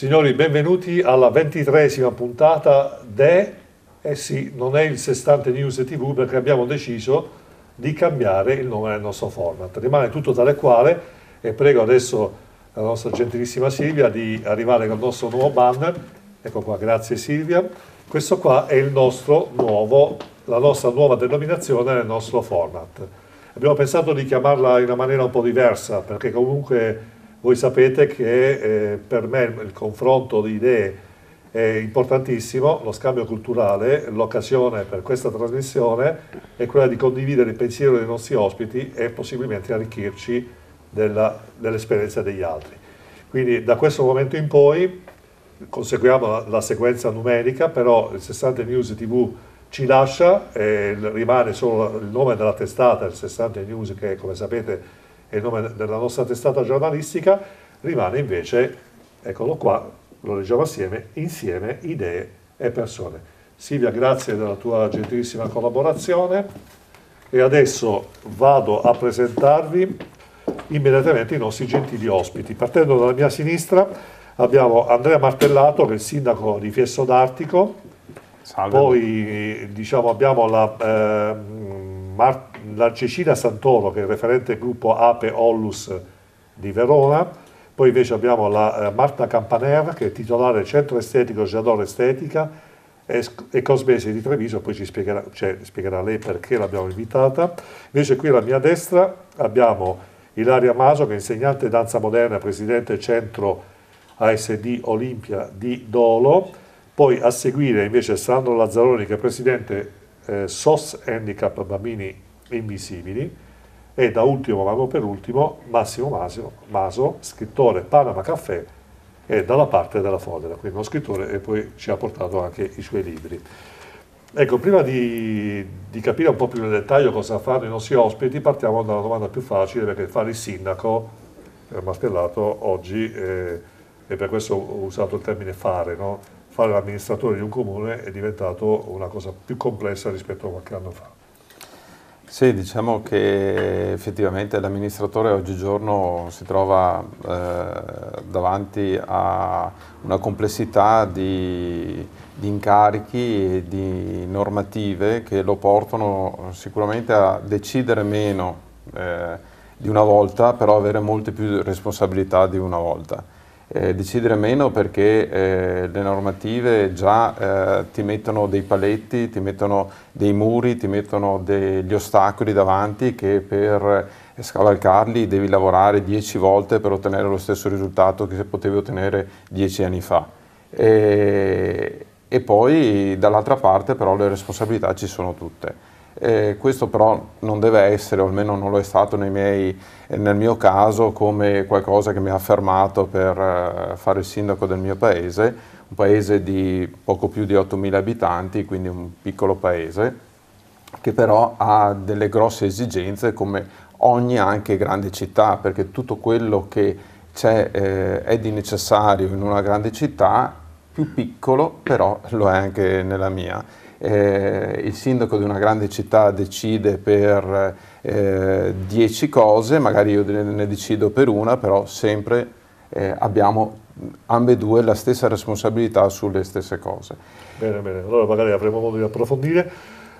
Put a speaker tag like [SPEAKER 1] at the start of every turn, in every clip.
[SPEAKER 1] Signori, benvenuti alla ventitresima puntata de... Eh sì, non è il sestante News TV perché abbiamo deciso di cambiare il nome del nostro format. Rimane tutto tale quale e prego adesso la nostra gentilissima Silvia di arrivare col nostro nuovo banner. Ecco qua, grazie Silvia. Questo qua è nuovo, la nostra nuova denominazione nel nostro format. Abbiamo pensato di chiamarla in una maniera un po' diversa perché comunque voi sapete che eh, per me il confronto di idee è importantissimo, lo scambio culturale, l'occasione per questa trasmissione è quella di condividere il pensiero dei nostri ospiti e possibilmente arricchirci dell'esperienza degli altri. Quindi da questo momento in poi conseguiamo la, la sequenza numerica, però il 60 News TV ci lascia, eh, rimane solo il nome della testata, il 60 News che come sapete e il nome della nostra testata giornalistica rimane invece, eccolo qua, lo leggiamo assieme, insieme idee e persone. Silvia, grazie della tua gentilissima collaborazione e adesso vado a presentarvi immediatamente i nostri gentili ospiti. Partendo dalla mia sinistra abbiamo Andrea Martellato che è il sindaco di Fiesso d'Artico, Salve. poi diciamo, abbiamo la eh, Marta la l'Arcicida Santoro, che è il referente gruppo Ape Ollus di Verona, poi invece abbiamo la eh, Marta Campaner, che è titolare del Centro Estetico Giador Estetica, e Cosmesi di Treviso, poi ci spiegherà, cioè, spiegherà lei perché l'abbiamo invitata. Invece qui alla mia destra abbiamo Ilaria Maso, che è insegnante danza moderna, presidente centro ASD Olimpia di Dolo, poi a seguire invece Sandro Lazzaroni, che è presidente eh, SOS Handicap Bambini invisibili e da ultimo ma non per ultimo Massimo Masio, Maso, scrittore Panama Caffè e dalla parte della Fodera, quindi uno scrittore e poi ci ha portato anche i suoi libri. Ecco, prima di, di capire un po' più nel dettaglio cosa fanno i nostri ospiti, partiamo dalla domanda più facile perché fare il sindaco, eh, Mastellato, oggi, eh, e per questo ho usato il termine fare, no? fare l'amministratore di un comune è diventato una cosa più complessa rispetto a qualche anno fa.
[SPEAKER 2] Sì, diciamo che effettivamente l'amministratore oggigiorno si trova eh, davanti a una complessità di, di, incarichi e di normative che lo portano sicuramente a decidere meno eh, di una volta, però avere molte più responsabilità di una volta eh, decidere meno perché eh, le normative già eh, ti mettono dei paletti, ti mettono dei muri, ti mettono degli ostacoli davanti che per scavalcarli devi lavorare dieci volte per ottenere lo stesso risultato che se potevi ottenere dieci anni fa. E, e poi dall'altra parte però le responsabilità ci sono tutte. Eh, questo però non deve essere, o almeno non lo è stato miei, nel mio caso, come qualcosa che mi ha fermato per eh, fare il sindaco del mio paese, un paese di poco più di 8.000 abitanti, quindi un piccolo paese, che però ha delle grosse esigenze come ogni anche grande città, perché tutto quello che c'è eh, è di necessario in una grande città, più piccolo però lo è anche nella mia eh, il sindaco di una grande città decide per eh, dieci cose, magari io ne decido per una, però sempre eh, abbiamo ambedue la stessa responsabilità sulle stesse cose.
[SPEAKER 1] Bene, bene, allora magari avremo modo di approfondire.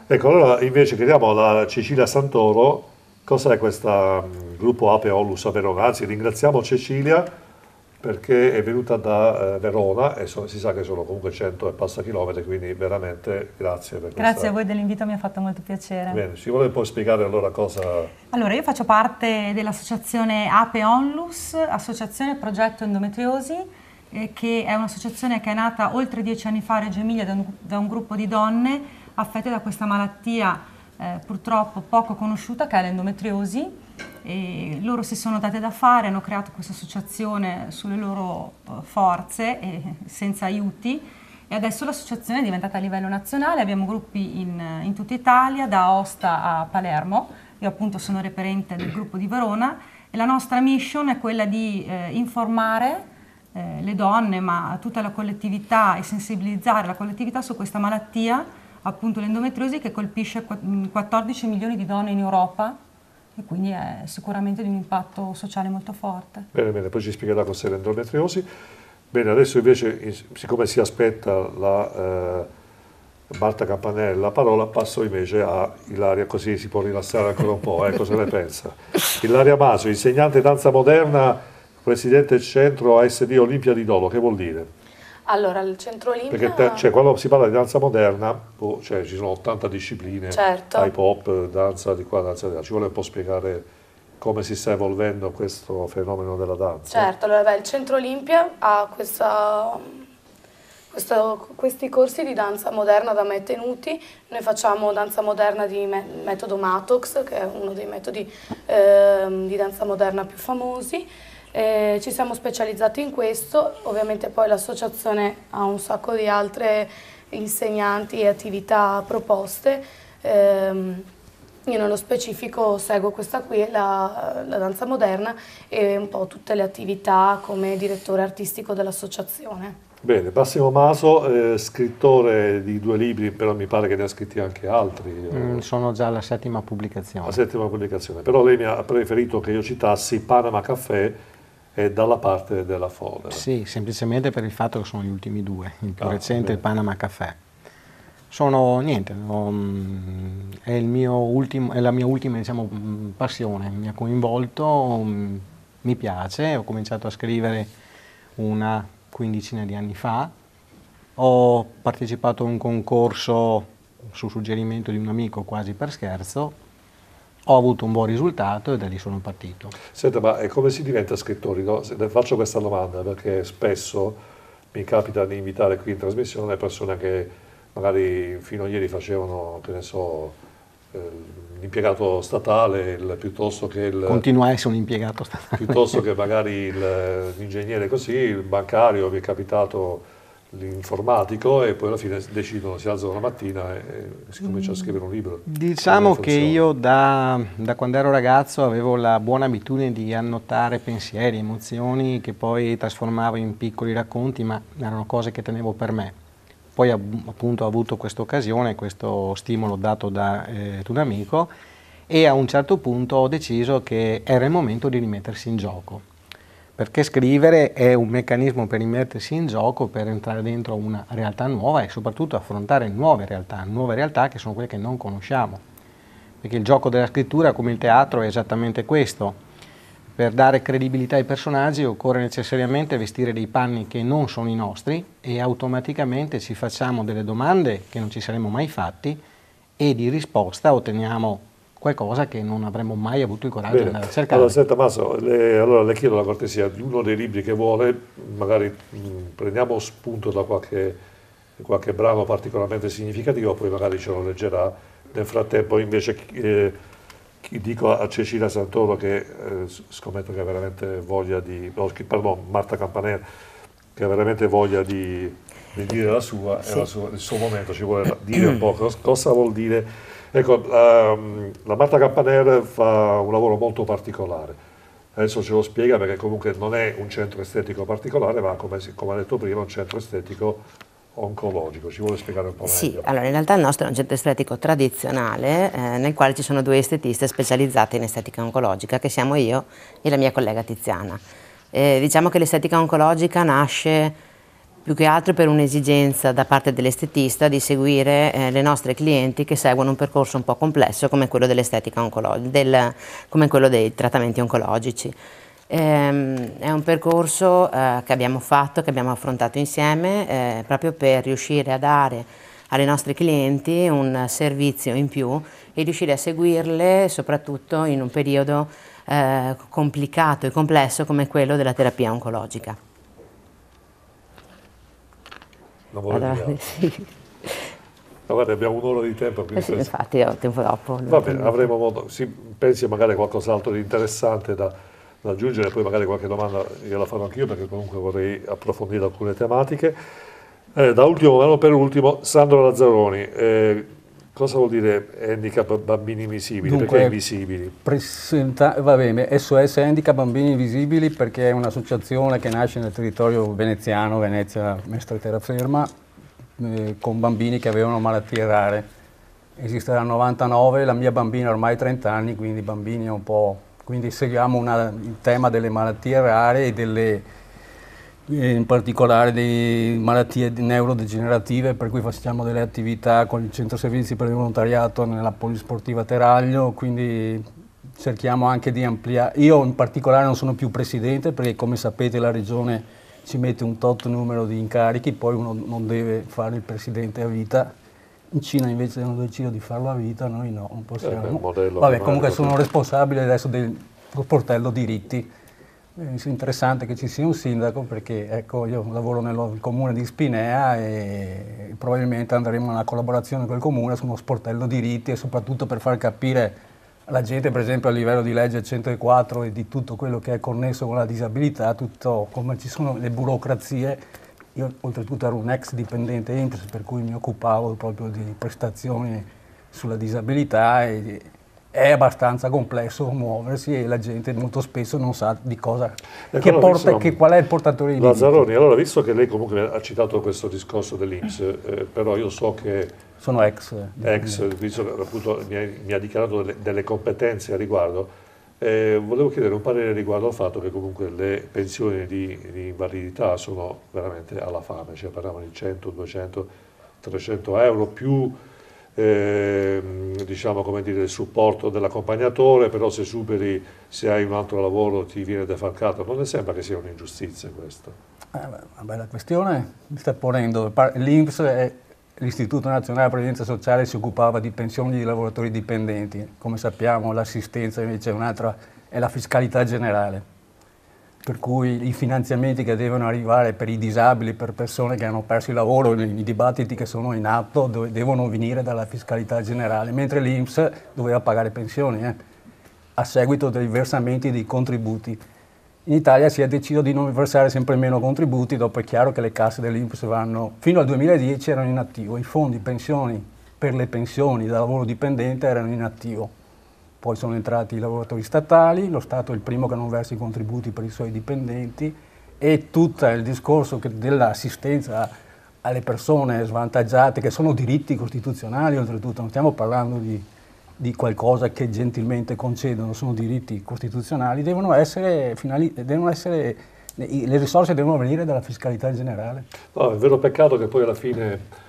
[SPEAKER 1] Ecco, allora invece chiediamo alla Cecilia Santoro cosa è questo um, mm, gruppo Apeolus anzi Ringraziamo Cecilia perché è venuta da eh, Verona e so, si sa che sono comunque 100 e passa chilometri, quindi veramente grazie per grazie Grazie a voi
[SPEAKER 3] dell'invito, mi ha fatto molto piacere. Bene,
[SPEAKER 1] ci vuole un po' spiegare allora cosa...
[SPEAKER 3] Allora, io faccio parte dell'associazione APE ONLUS, Associazione Progetto Endometriosi, eh, che è un'associazione che è nata oltre dieci anni fa a Reggio Emilia da un, da un gruppo di donne affette da questa malattia eh, purtroppo poco conosciuta che è l'endometriosi e loro si sono date da fare, hanno creato questa associazione sulle loro eh, forze, e senza aiuti, e adesso l'associazione è diventata a livello nazionale, abbiamo gruppi in, in tutta Italia, da Aosta a Palermo, io appunto sono reperente del gruppo di Verona, e la nostra mission è quella di eh, informare eh, le donne, ma tutta la collettività e sensibilizzare la collettività su questa malattia, appunto l'endometriosi, che colpisce 14 milioni di donne in Europa e quindi è sicuramente di un impatto sociale molto forte.
[SPEAKER 1] Bene, bene, poi ci spiegherà cos'è l'endometriosi. Bene, adesso invece, siccome si aspetta la... Eh, Marta Campanella, la parola passo invece a Ilaria, così si può rilassare ancora un po', eh, cosa ne pensa? Ilaria Maso, insegnante danza moderna, presidente del centro ASD Olimpia di Dolo, che vuol dire?
[SPEAKER 4] Allora, il centro olimpico... Perché te, cioè,
[SPEAKER 1] quando si parla di danza moderna, oh, cioè, ci sono 80 discipline, certo. hip hop, danza di qua, danza di là, ci vuole un po' spiegare come si sta evolvendo questo fenomeno della danza.
[SPEAKER 4] Certo, allora beh, il centro Olimpia ha questa, questo, questi corsi di danza moderna da me tenuti, noi facciamo danza moderna di me, metodo Matox, che è uno dei metodi eh, di danza moderna più famosi, eh, ci siamo specializzati in questo, ovviamente poi l'associazione ha un sacco di altre insegnanti e attività proposte. Ehm, io nello specifico seguo questa qui, la, la, danza moderna e un po' tutte le attività come direttore artistico dell'associazione.
[SPEAKER 1] Bene, Massimo Maso, eh, scrittore di due libri, però mi pare che ne ha scritti anche altri. Eh. Mm,
[SPEAKER 5] sono già alla settima pubblicazione.
[SPEAKER 1] La settima pubblicazione, però lei mi ha preferito che io citassi Panama Caffè eh, dalla parte della Fodera. Sì,
[SPEAKER 5] semplicemente per il fatto che sono gli ultimi due, il più ah, recente è il Panama Café. Sono niente, um, è, ultimo, è, la mia ultima diciamo, passione, mi ha coinvolto, mi piace, ho cominciato a scrivere una quindicina di anni fa, ho partecipato a un concorso su suggerimento di un amico quasi per scherzo ho avuto un buon risultato e da lì sono
[SPEAKER 1] partito. Senta, ma eh, come si diventa scrittori? No? Faccio questa domanda perché spesso mi capita di invitare qui in trasmissione persone che magari fino a ieri facevano, che ne so, eh, l'impiegato statale il, piuttosto che il...
[SPEAKER 5] Continua a essere un impiegato statale.
[SPEAKER 1] Piuttosto che magari il, l'ingegnere così, il bancario, mi è capitato l'informatico e poi alla fine decidono, si alzano la mattina e, e si comincia a mm. scrivere un libro.
[SPEAKER 5] Diciamo che io da, da, quando ero ragazzo avevo la buona abitudine di annotare pensieri, emozioni che poi trasformavo in piccoli racconti, ma erano cose che tenevo per me. Poi appunto ho avuto questa occasione, questo stimolo dato da eh, un amico e a un certo punto ho deciso che era il momento di rimettersi in gioco perché scrivere è un meccanismo per immettersi in gioco, per entrare dentro una realtà nuova e soprattutto affrontare nuove realtà, nuove realtà che sono quelle che non conosciamo. Perché il gioco della scrittura, come il teatro, è esattamente questo. Per dare credibilità ai personaggi occorre necessariamente vestire dei panni che non sono i nostri e automaticamente ci facciamo delle domande che non ci saremmo mai fatti e di risposta otteniamo qualcosa che non avremmo mai avuto il coraggio Bene. di andare a cercare. Allora,
[SPEAKER 1] senta Maso, le, allora le chiedo la cortesia di uno dei libri che vuole, magari mh, mm, prendiamo spunto da qualche, qualche brano particolarmente significativo, poi magari ce lo leggerà. Nel frattempo invece eh, dico a Cecilia Santoro che eh, scommetto che ha veramente voglia di... No, pardon, Marta Campanella che ha veramente voglia di, di dire la sua, sì. la sua, il suo momento ci vuole dire un po' cosa, cosa vuol dire Ecco, um, la Marta Campanere fa un lavoro molto particolare. Adesso ce lo spiega perché comunque non è un centro estetico particolare, ma come, come ha detto prima, un centro estetico oncologico, ci vuole spiegare un po' meglio? Sì,
[SPEAKER 6] allora in realtà il nostro è un centro estetico tradizionale eh, nel quale ci sono due estetiste specializzate in estetica oncologica che siamo io e la mia collega Tiziana. Eh, diciamo che l'estetica oncologica nasce più che altro per un'esigenza da parte dell'estetista di seguire eh, le nostre clienti che seguono un percorso un po' complesso come quello dell'estetica oncologica, del, come quello dei trattamenti oncologici. Ehm, è un percorso eh, che abbiamo fatto, che abbiamo affrontato insieme eh, proprio per riuscire a dare alle nostre clienti un servizio in più e riuscire a seguirle soprattutto in un periodo eh, complicato e complesso come quello della terapia oncologica.
[SPEAKER 1] Non volevo allora, sì. Ma guarda, abbiamo un'ora di tempo. Eh sì, infatti, ho tempo dopo. Va bene, avremo modo. Si, pensi magari a qualcos'altro di interessante da, da, aggiungere, poi magari qualche domanda gliela farò anch'io perché comunque vorrei approfondire alcune tematiche. Eh, da ultimo, ma non per ultimo, Sandro Lazzaroni. Eh, Cosa vuol dire handicap bambini visibili? Dunque, perché invisibili?
[SPEAKER 7] Presenta, va bene, SOS Handicap Bambini Invisibili perché è un'associazione che nasce nel territorio veneziano, Venezia, Mestre Terraferma, eh, con bambini che avevano malattie rare. Esiste dal 99, la mia bambina ormai 30 anni, quindi bambini un po'... Quindi seguiamo una, il tema delle malattie rare e delle in particolare di malattie neurodegenerative, per cui facciamo delle attività con il centro servizi per il volontariato nella polisportiva Teraglio, quindi cerchiamo anche di ampliare. Io in particolare non sono più presidente perché come sapete la regione ci mette un tot numero di incarichi, poi uno non deve fare il presidente a vita. In Cina invece hanno deciso di farlo a vita, noi no, non possiamo. Eh, Vabbè, comunque sono responsabile adesso del portello diritti è eh, interessante che ci sia un sindaco perché ecco, io lavoro nel comune di Spinea e probabilmente andremo a una collaborazione con il comune su uno sportello diritti e soprattutto per far capire alla gente, per esempio a livello di legge 104 e di tutto quello che è connesso con la disabilità, tutto come ci sono le burocrazie. Io oltretutto ero un ex dipendente INPS per cui mi occupavo proprio di prestazioni sulla disabilità e, è abbastanza complesso muoversi e la gente molto spesso non sa di cosa, ecco, che allora, porta, che, qual è il portatore di Lazzaroni,
[SPEAKER 1] allora visto che lei comunque ha citato questo discorso dell'Inps, eh, però io so che...
[SPEAKER 7] Sono ex. Eh, ex,
[SPEAKER 1] eh. visto che appunto mi ha, mi ha dichiarato delle, delle, competenze a riguardo, eh, volevo chiedere un parere riguardo al fatto che comunque le pensioni di, di invalidità sono veramente alla fame, cioè parliamo di 100, 200, 300 euro più eh, diciamo, come dire, il supporto dell'accompagnatore, però se superi, se hai un altro lavoro ti viene defalcato, non le sembra che sia un'ingiustizia questa?
[SPEAKER 7] Eh, una bella questione mi sta ponendo, l'Inps è l'Istituto Nazionale della Previdenza Sociale si occupava di pensioni di lavoratori dipendenti, come sappiamo l'assistenza invece è un'altra, è la fiscalità generale per cui i finanziamenti che devono arrivare per i disabili, per persone che hanno perso il lavoro, i dibattiti che sono in atto devono venire dalla fiscalità generale, mentre l'Inps doveva pagare pensioni eh, a seguito dei versamenti dei contributi. In Italia si è deciso di non versare sempre meno contributi, dopo è chiaro che le casse dell'Inps vanno, fino al 2010 erano in attivo, i fondi pensioni per le pensioni da lavoro dipendente erano in attivo poi sono entrati i lavoratori statali, lo Stato è il primo che non versa i contributi per i suoi dipendenti e tutto il discorso dell'assistenza alle persone svantaggiate, che sono diritti costituzionali oltretutto, non stiamo parlando di, di qualcosa che gentilmente concedono, sono diritti costituzionali, devono essere, devono essere le risorse devono venire dalla fiscalità generale.
[SPEAKER 1] No, è un vero peccato che poi alla fine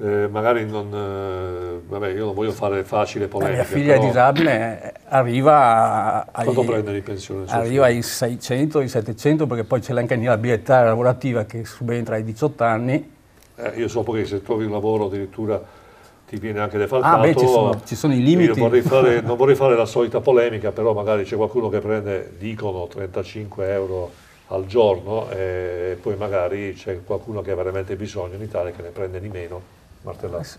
[SPEAKER 1] eh, magari non, eh, vabbè, io non voglio fare facile polemica. La mia figlia disabile arriva, a, ai, arriva ai,
[SPEAKER 7] 600, ai 700, perché poi c'è anche l'abilità lavorativa che
[SPEAKER 1] subentra ai 18 anni. Eh, io so che se trovi un lavoro addirittura ti viene anche defalcato. Ah, beh, ci sono, ci sono i limiti. Vorrei fare, non vorrei fare la solita polemica, però magari c'è qualcuno che prende, dicono, 35 euro al giorno eh, e poi magari c'è qualcuno che ha veramente bisogno in Italia che ne prende di meno Martellazzi?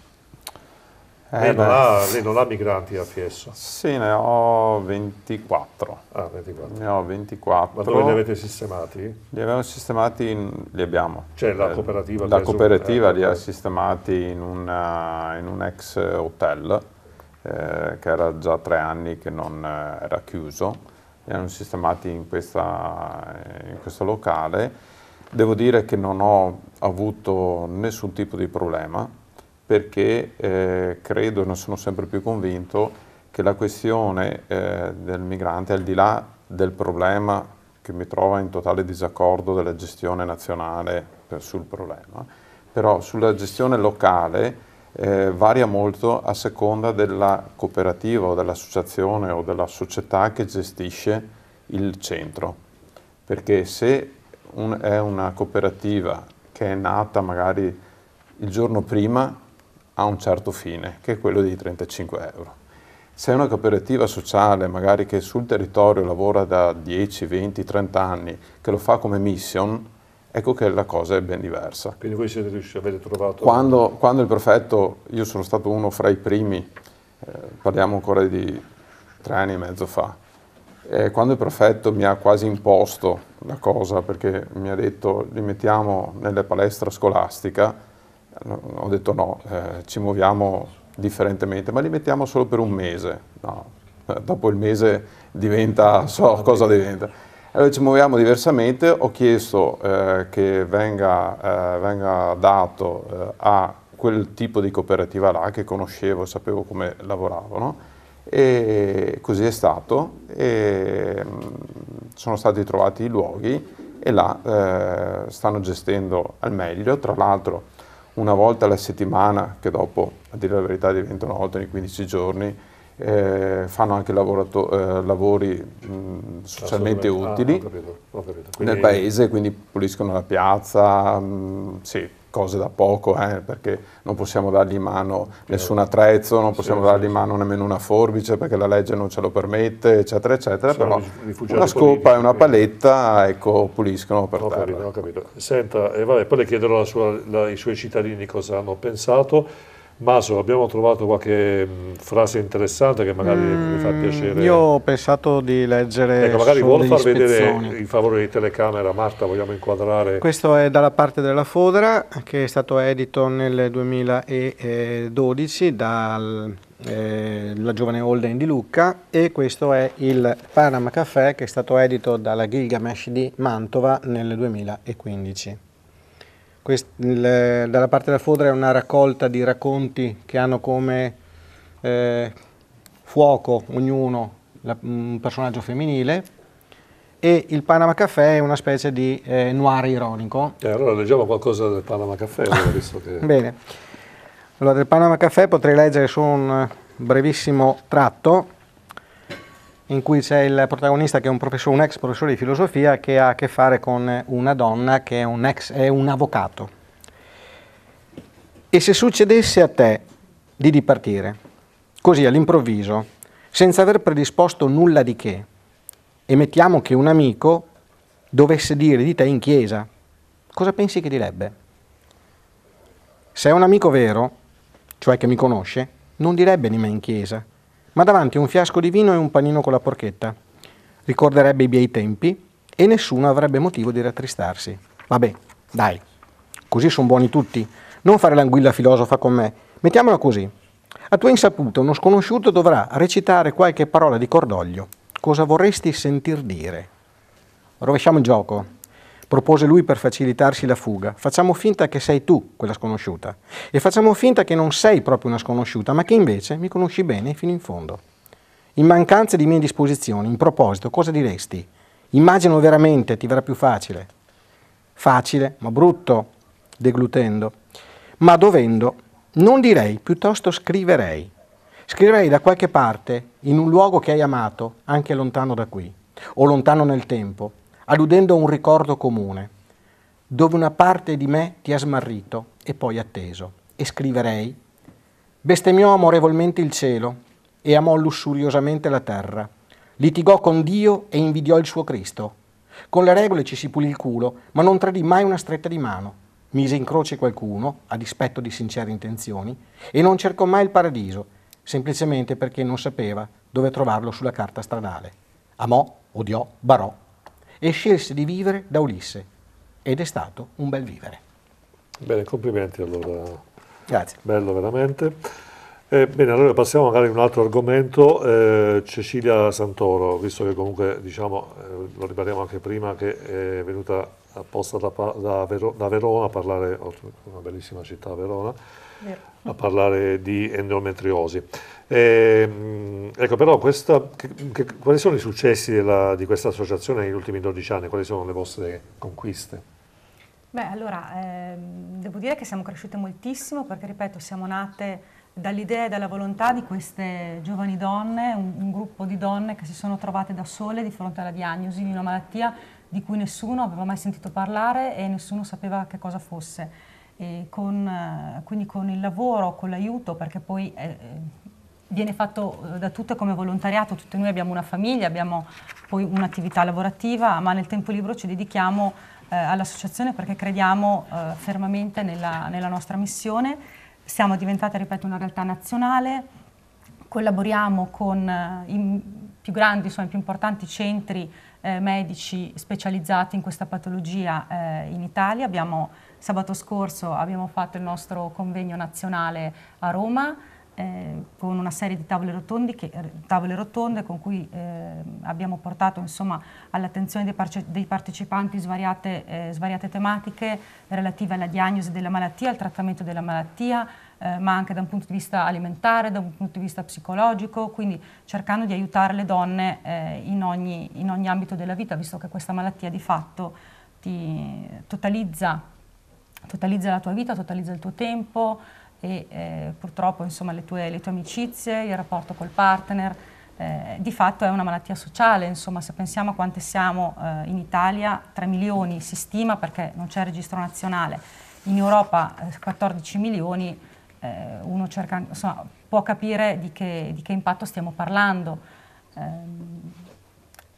[SPEAKER 2] Eh, eh, lei, non ha, lei, non ha,
[SPEAKER 1] migranti a Fiesso?
[SPEAKER 2] Sì, ne ho 24.
[SPEAKER 1] Ah, 24. Ne
[SPEAKER 2] ho 24. Ma dove li avete sistemati? Li abbiamo sistemati, in, li abbiamo.
[SPEAKER 1] Cioè la eh, cooperativa? La cooperativa eh, li ha
[SPEAKER 2] sistemati in, una, in, un ex hotel eh, che era già tre anni che non era chiuso. Li hanno sistemati in, questa, in questo locale. Devo dire che non ho avuto nessun tipo di problema perché eh, credo, ne sono sempre più convinto, che la questione eh, del migrante, al di là del problema che mi trova in totale disaccordo della gestione nazionale per, eh, sul problema, però sulla gestione locale eh, varia molto a seconda della cooperativa o dell'associazione o della società che gestisce il centro. Perché se un, è una cooperativa che è nata magari il giorno prima ha un certo fine, che è quello dei 35 euro. Se è una cooperativa sociale, magari che sul territorio lavora da 10, 20, 30 anni, che lo fa come mission, ecco che la cosa è ben diversa.
[SPEAKER 1] Quindi voi siete riusciti, avete trovato... Quando,
[SPEAKER 2] quando il prefetto, io sono stato uno fra i primi, eh, parliamo ancora di tre anni e mezzo fa, eh, quando il prefetto mi ha quasi imposto la cosa, perché mi ha detto li mettiamo nella palestra scolastica, ho detto no, eh, ci muoviamo differentemente, ma li mettiamo solo per un mese, no, eh, dopo il mese diventa, so cosa diventa. Allora ci muoviamo diversamente, ho chiesto eh, che venga, eh, venga dato eh, a quel tipo di cooperativa là che conoscevo, sapevo come lavoravano e così è stato, e, mm, sono stati trovati i luoghi e là eh, stanno gestendo al meglio, tra l'altro una volta alla settimana, che dopo a dire la verità diventa una volta ogni 15 giorni, eh, fanno anche eh, lavori mh, socialmente ah, utili ah, ho capito, ho capito. Quindi... nel paese, quindi puliscono la piazza, mh, sì, cose da poco, eh, perché non possiamo dargli in mano certo. nessun attrezzo, non possiamo sì, dargli in mano nemmeno una forbice perché la legge non ce lo permette, eccetera, eccetera, Sono
[SPEAKER 1] però una scopa
[SPEAKER 2] e una paletta ecco, puliscono per no, terra. Capito, no, capito.
[SPEAKER 1] Senta, eh, vabbè, poi le chiederò la sua, la, i suoi cittadini cosa hanno pensato. Maso, abbiamo trovato qualche mm, frase interessante che magari mm, vi fa piacere? Io
[SPEAKER 5] ho pensato di leggere Ecco, magari vuole far vedere
[SPEAKER 1] in favore di telecamera, Marta, vogliamo inquadrare? Questo
[SPEAKER 5] è dalla parte della Fodra, che è stato edito nel 2012 dalla eh, giovane Holden di Lucca e questo è il Panama Café che è stato edito dalla Gilgamesh di Mantova nel 2015. Quest, il, dalla parte della Fodra è una raccolta di racconti che hanno come eh, fuoco ognuno la, un personaggio femminile e il Panama Caffè è una specie di eh, noir ironico. eh, allora
[SPEAKER 1] leggiamo qualcosa del Panama Caffè. che... Bene,
[SPEAKER 5] allora del Panama Caffè potrei leggere solo un brevissimo tratto in cui c'è il protagonista che è un, professor, un, ex professore di filosofia che ha a che fare con una donna che è un, ex, è un avvocato. E se succedesse a te di dipartire, così all'improvviso, senza aver predisposto nulla di che, e mettiamo che un amico dovesse dire di te in chiesa, cosa pensi che direbbe? Se è un amico vero, cioè che mi conosce, non direbbe di me in chiesa, ma davanti un fiasco di vino e un panino con la porchetta. Ricorderebbe i miei tempi e nessuno avrebbe motivo di rattristarsi. Vabbè, dai, così sono buoni tutti. Non fare l'anguilla filosofa con me. Mettiamola così. A tua insaputa uno sconosciuto dovrà recitare qualche parola di cordoglio. Cosa vorresti sentir dire? Rovesciamo il gioco. Propose lui per facilitarsi la fuga. Facciamo finta che sei tu quella sconosciuta e facciamo finta che non sei proprio una sconosciuta, ma che invece mi conosci bene fino in fondo. In mancanza di mie disposizioni, in proposito, cosa diresti? Immagino veramente, ti verrà più facile. Facile, ma brutto, deglutendo. Ma dovendo, non direi, piuttosto scriverei. Scriverei da qualche parte, in un luogo che hai amato, anche lontano da qui, o lontano nel tempo, alludendo a un ricordo comune, dove una parte di me ti ha smarrito e poi atteso. E scriverei, bestemmiò amorevolmente il cielo e amò lussuriosamente la terra, litigò con Dio e invidiò il suo Cristo. Con le regole ci si pulì il culo, ma non tradì mai una stretta di mano. Mise in croce qualcuno, a dispetto di sincere intenzioni, e non cercò mai il paradiso, semplicemente perché non sapeva dove trovarlo sulla carta stradale. Amò, odiò, barò e scelse di vivere da Ulisse ed è stato un bel vivere.
[SPEAKER 1] Bene, complimenti allora. Grazie. Bello veramente. Eh, bene, allora passiamo magari ad un altro argomento, eh, Cecilia Santoro, visto che comunque diciamo, eh, lo ripariamo anche prima, che è venuta apposta da, da, Vero, da Verona a parlare, una bellissima città Verona, a parlare di endometriosi. Eh, ecco, però, questa, che, che, quali sono i successi della, di questa associazione negli ultimi 12 anni? Quali sono le vostre conquiste?
[SPEAKER 3] Beh, allora, eh, devo dire che siamo cresciute moltissimo perché, ripeto, siamo nate dall'idea e dalla volontà di queste giovani donne, un, un, gruppo di donne che si sono trovate da sole di fronte alla diagnosi di una malattia di cui nessuno aveva mai sentito parlare e nessuno sapeva che cosa fosse. Con, eh, quindi con il lavoro, con l'aiuto, perché poi eh, viene fatto eh, da tutte come volontariato, tutte noi abbiamo una famiglia, abbiamo poi un'attività lavorativa, ma nel tempo libero ci dedichiamo eh, all'associazione perché crediamo eh, fermamente nella, nella, nostra missione. Siamo diventate, ripeto, una realtà nazionale, collaboriamo con eh, i più grandi, insomma, i più importanti centri eh, medici specializzati in questa patologia eh, in Italia. Abbiamo, sabato scorso abbiamo fatto il nostro convegno nazionale a Roma, eh, con una serie di tavole, rotondi che, eh, tavole rotonde con cui eh, abbiamo portato all'attenzione dei, dei, partecipanti svariate, eh, svariate, tematiche relative alla diagnosi della malattia, al trattamento della malattia, eh, ma anche da un punto di vista alimentare, da un punto di vista psicologico, quindi cercando di aiutare le donne in ogni, in ogni ambito della vita, visto che questa malattia di fatto ti totalizza, totalizza la tua vita, totalizza il tuo tempo, e eh, purtroppo insomma, le, tue, le, tue, amicizie, il rapporto col partner, eh, di fatto è una malattia sociale, insomma, se pensiamo a quante siamo eh, in Italia, 3 milioni si stima perché non c'è registro nazionale, in Europa 14 eh, milioni, eh, uno cerca, insomma, può capire di che, di che, impatto stiamo parlando. Ehm,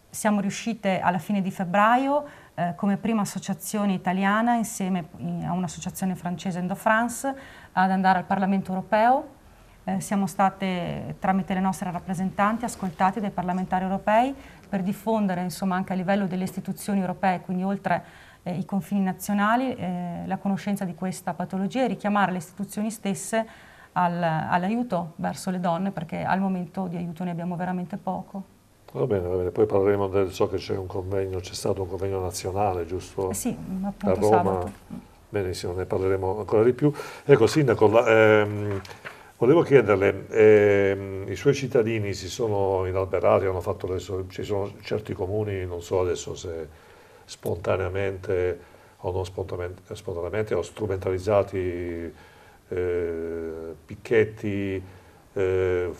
[SPEAKER 3] siamo riuscite alla fine di febbraio eh, come prima associazione italiana insieme a un'associazione francese Endo France ad andare al Parlamento europeo. Eh, siamo state, tramite le nostre rappresentanti, ascoltate dai parlamentari europei per diffondere insomma, anche a livello delle istituzioni europee, quindi oltre eh, i confini nazionali, eh, la conoscenza di questa patologia e richiamare le istituzioni stesse al, all'aiuto verso le donne, perché al momento di aiuto ne abbiamo veramente poco.
[SPEAKER 1] Va bene, va bene, poi parleremo del so che c'è un convegno, c'è stato un convegno nazionale, giusto? Sì, appunto a Roma. Sabato. Benissimo, ne parleremo ancora di più. Ecco, Sindaco, la, ehm, volevo chiederle, ehm, i suoi cittadini si sono inalberati, hanno fatto le so- ci sono certi comuni, non so adesso se spontaneamente o non spontaneamente, spontaneamente o strumentalizzati eh, picchetti, eh,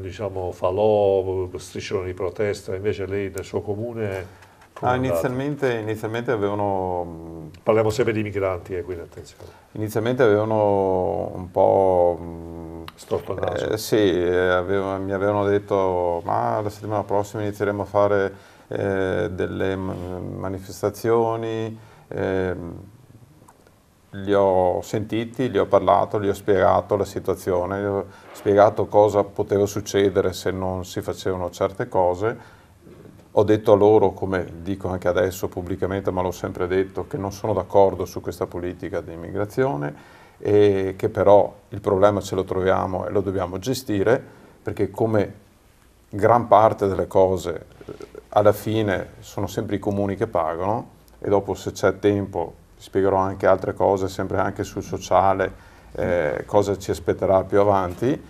[SPEAKER 1] diciamo falò, striscioni di protesta, invece lei nel suo comune Ah, inizialmente, inizialmente, avevano... Mm, Parliamo sempre di migranti, eh, quindi attenzione.
[SPEAKER 2] Inizialmente avevano un po'... Mm, Storto il eh, naso. Eh, sì, avevo, mi avevano detto ma la settimana prossima inizieremo a fare eh, delle mm, manifestazioni, ehm, li ho sentiti, li ho parlato, gli ho spiegato la situazione, gli ho spiegato cosa poteva succedere se non si facevano certe cose ho detto a loro, come dico anche adesso pubblicamente, ma l'ho sempre detto, che non sono d'accordo su questa politica di immigrazione e che però il problema ce lo troviamo e lo dobbiamo gestire perché come gran parte delle cose eh, alla fine sono sempre i comuni che pagano e dopo se c'è tempo spiegherò anche altre cose, sempre anche sul sociale, eh, cosa ci aspetterà più avanti.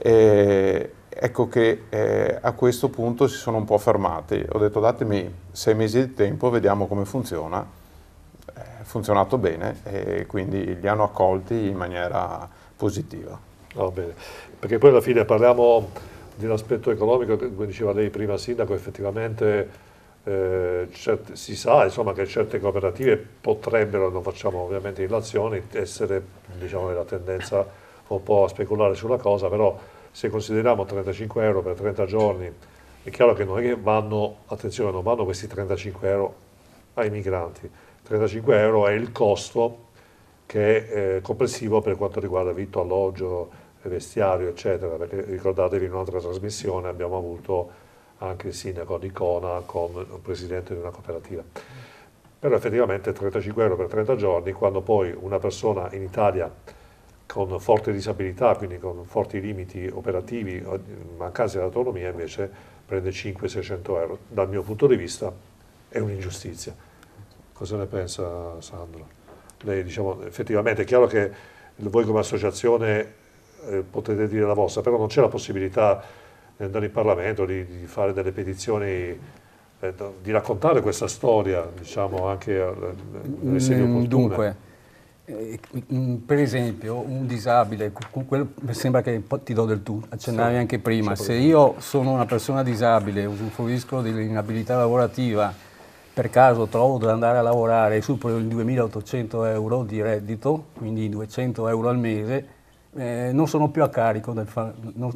[SPEAKER 2] E, Ecco che eh, a questo punto si sono un po' fermati. Ho detto datemi sei mesi di tempo, vediamo come funziona. Ha eh, funzionato bene e
[SPEAKER 1] quindi li hanno accolti in maniera
[SPEAKER 2] positiva.
[SPEAKER 1] Oh, bene. Perché poi alla fine parliamo dell'aspetto economico, come diceva lei prima Sindaco, effettivamente eh, certe, si sa insomma, che certe cooperative potrebbero, non facciamo ovviamente illazioni, essere diciamo, nella tendenza un po' a speculare sulla cosa, però se consideriamo 35 euro per 30 giorni, è chiaro che non è che vanno, attenzione, non vanno questi 35 euro ai migranti, 35 euro è il costo che è eh, complessivo per quanto riguarda vitto, alloggio, vestiario, eccetera, perché ricordatevi in un'altra trasmissione abbiamo avuto anche il sindaco di Cona con il presidente di una cooperativa. Però effettivamente 35 euro per 30 giorni, quando poi una persona in Italia con forte disabilità, quindi con forti limiti operativi, mancanza di autonomia, invece prende 500-600 euro. Dal mio punto di vista è un'ingiustizia. Cosa ne pensa Sandra? Lei, diciamo, effettivamente è chiaro che voi come associazione eh, potete dire la vostra, però non c'è la possibilità di eh, andare in Parlamento, di, di fare delle petizioni eh, di raccontare questa storia, diciamo, anche alle eh, mm, sedi opportune. Dunque,
[SPEAKER 7] eh, per esempio, un
[SPEAKER 1] disabile,
[SPEAKER 7] mi sembra che ti do del tu, accennavi sì, anche prima, se io sono una persona disabile, usufruisco dell'inabilità lavorativa, per caso trovo da andare a lavorare e supero il 2.800 euro di reddito, quindi 200 euro al mese, eh, non sono più a carico, del fa- non,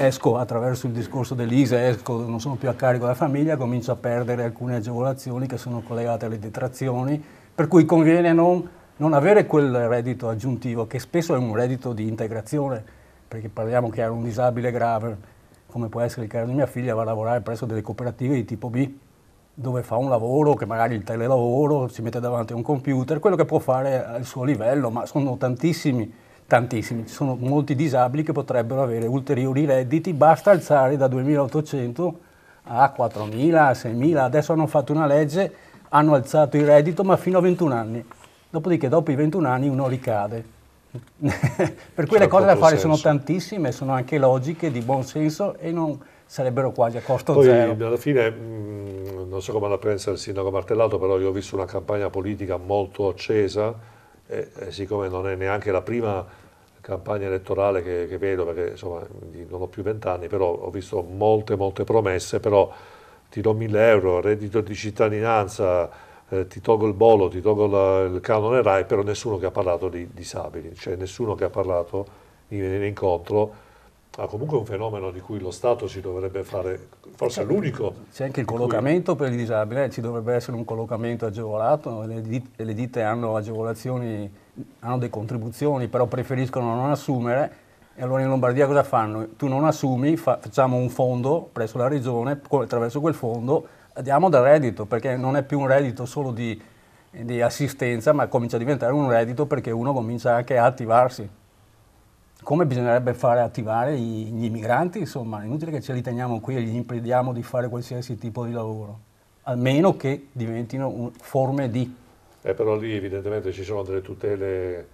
[SPEAKER 7] eh, esco attraverso il discorso dell'ISA, esco, non sono più a carico della famiglia, comincio a perdere alcune agevolazioni che sono collegate alle detrazioni, per cui conviene non non avere quel reddito aggiuntivo che spesso è un reddito di integrazione, perché parliamo che era un disabile grave, come può essere il caso di mia figlia, va a lavorare presso delle cooperative di tipo B, dove fa un lavoro che magari il telelavoro, si mette davanti a un computer, quello che può fare al suo livello, ma sono tantissimi, tantissimi, ci sono molti disabili che potrebbero avere ulteriori redditi, basta alzare da 2.800 a 4.000, a 6.000, adesso hanno fatto una legge, hanno alzato il reddito, ma fino a 21 anni dopodiché dopo i 21 anni uno ricade. per cui le cose da fare senso. sono tantissime, sono anche logiche, di buon senso e non sarebbero quasi a costo Poi, zero.
[SPEAKER 1] alla fine, mh, mm, non so come la pensa il sindaco Martellato, però io ho visto una campagna politica molto accesa e, e siccome non è neanche la prima campagna elettorale che, che vedo, perché insomma non ho più vent'anni, però ho visto molte molte promesse, però ti do mille euro, reddito di cittadinanza, eh, ti tolgo il bolo, ti tolgo la, il canone RAI, però nessuno che ha parlato di disabili, cioè nessuno che ha parlato di venire incontro Ma comunque è un fenomeno di cui lo Stato si dovrebbe fare, forse l'unico.
[SPEAKER 7] C'è anche il collocamento cui... per i disabili, eh, ci dovrebbe essere un collocamento agevolato, le ditte, le ditte hanno agevolazioni, hanno delle contribuzioni, però preferiscono non assumere e allora in Lombardia cosa fanno? Tu non assumi, fa, facciamo un fondo presso la regione, attraverso quel fondo diamo del reddito, perché non è più un reddito solo di, di assistenza, ma comincia a diventare un reddito perché uno comincia anche a attivarsi. Come bisognerebbe fare attivare gli immigranti? Insomma, è inutile che ce li teniamo qui e gli impediamo di fare qualsiasi tipo di lavoro, almeno che diventino forme di...
[SPEAKER 1] Eh, però lì evidentemente ci sono delle tutele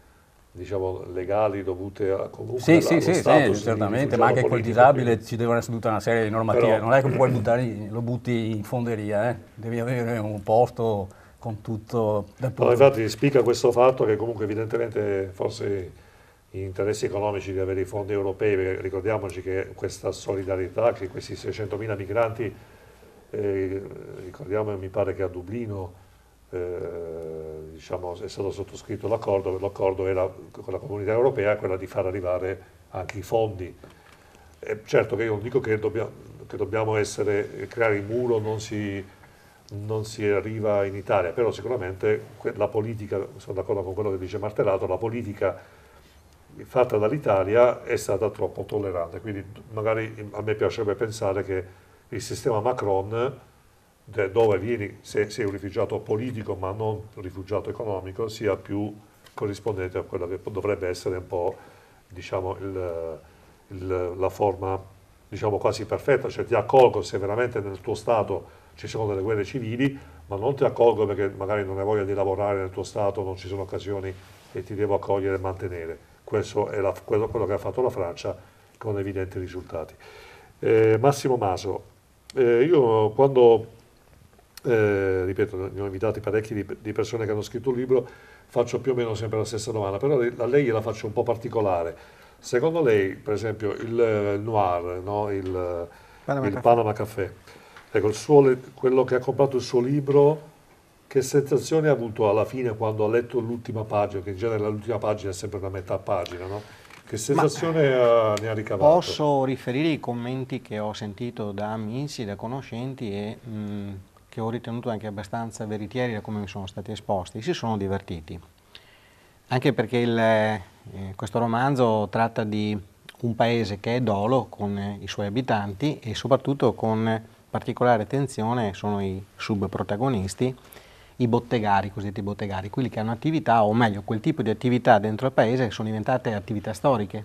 [SPEAKER 1] diciamo, legali dovute a comunque sì, alla, sì, sì, sì, certamente, ma diciamo, anche col
[SPEAKER 7] disabile ci devono essere tutta una serie di normative, Però, non è che puoi buttare, lo butti in fonderia, eh? devi avere un posto con tutto. No, infatti
[SPEAKER 1] spica questo fatto che comunque evidentemente forse gli interessi economici di avere i fondi europei, ricordiamoci che questa solidarietà, che questi 600.000 migranti, eh, ricordiamo mi pare che a Dublino eh, diciamo, è stato sottoscritto l'accordo, l'accordo era, con la comunità europea quella di far arrivare anche i fondi. E certo che io non dico che dobbiamo, che dobbiamo essere, creare il muro, non si, non si arriva in Italia, però sicuramente la politica, sono d'accordo con quello che dice Martellato, la politica fatta dall'Italia è stata troppo tollerante, quindi magari a me piacerebbe pensare che il sistema Macron dove vieni se sei un rifugiato politico ma non un rifugiato economico sia più corrispondente a quella che dovrebbe essere un po' diciamo, il, il, la forma diciamo, quasi perfetta, cioè ti accolgo se veramente nel tuo Stato ci sono delle guerre civili, ma non ti accolgo perché magari non hai voglia di lavorare nel tuo Stato, non ci sono occasioni e ti devo accogliere e mantenere. Questo è la, quello, quello, che ha fatto la Francia con evidenti risultati. Eh, Massimo Maso, eh, io quando eh, ripeto, ne ho invitati parecchi di, di, persone che hanno scritto un libro, faccio più o meno sempre la stessa domanda, però a lei la faccio un po' particolare. Secondo lei, per esempio, il, eh, il noir, no? il, Panama, il Panama Caffè, ecco, suo, quello che ha comprato il suo libro, che sensazione ha avuto alla fine quando ha letto l'ultima pagina, che in genere l'ultima pagina è sempre una metà pagina, no? Che sensazione Ma, ne ha ricavato?
[SPEAKER 5] Posso riferire i commenti che ho sentito da amici, da conoscenti e... Mh, mm, che ho ritenuto anche abbastanza veritieri da come mi sono stati esposti, si sono divertiti. Anche perché il, eh, questo romanzo tratta di un paese che è dolo con i suoi abitanti e soprattutto con particolare attenzione sono i subprotagonisti, i bottegari, i cosiddetti bottegari, quelli che hanno attività, o meglio, quel tipo di attività dentro il paese sono diventate attività storiche,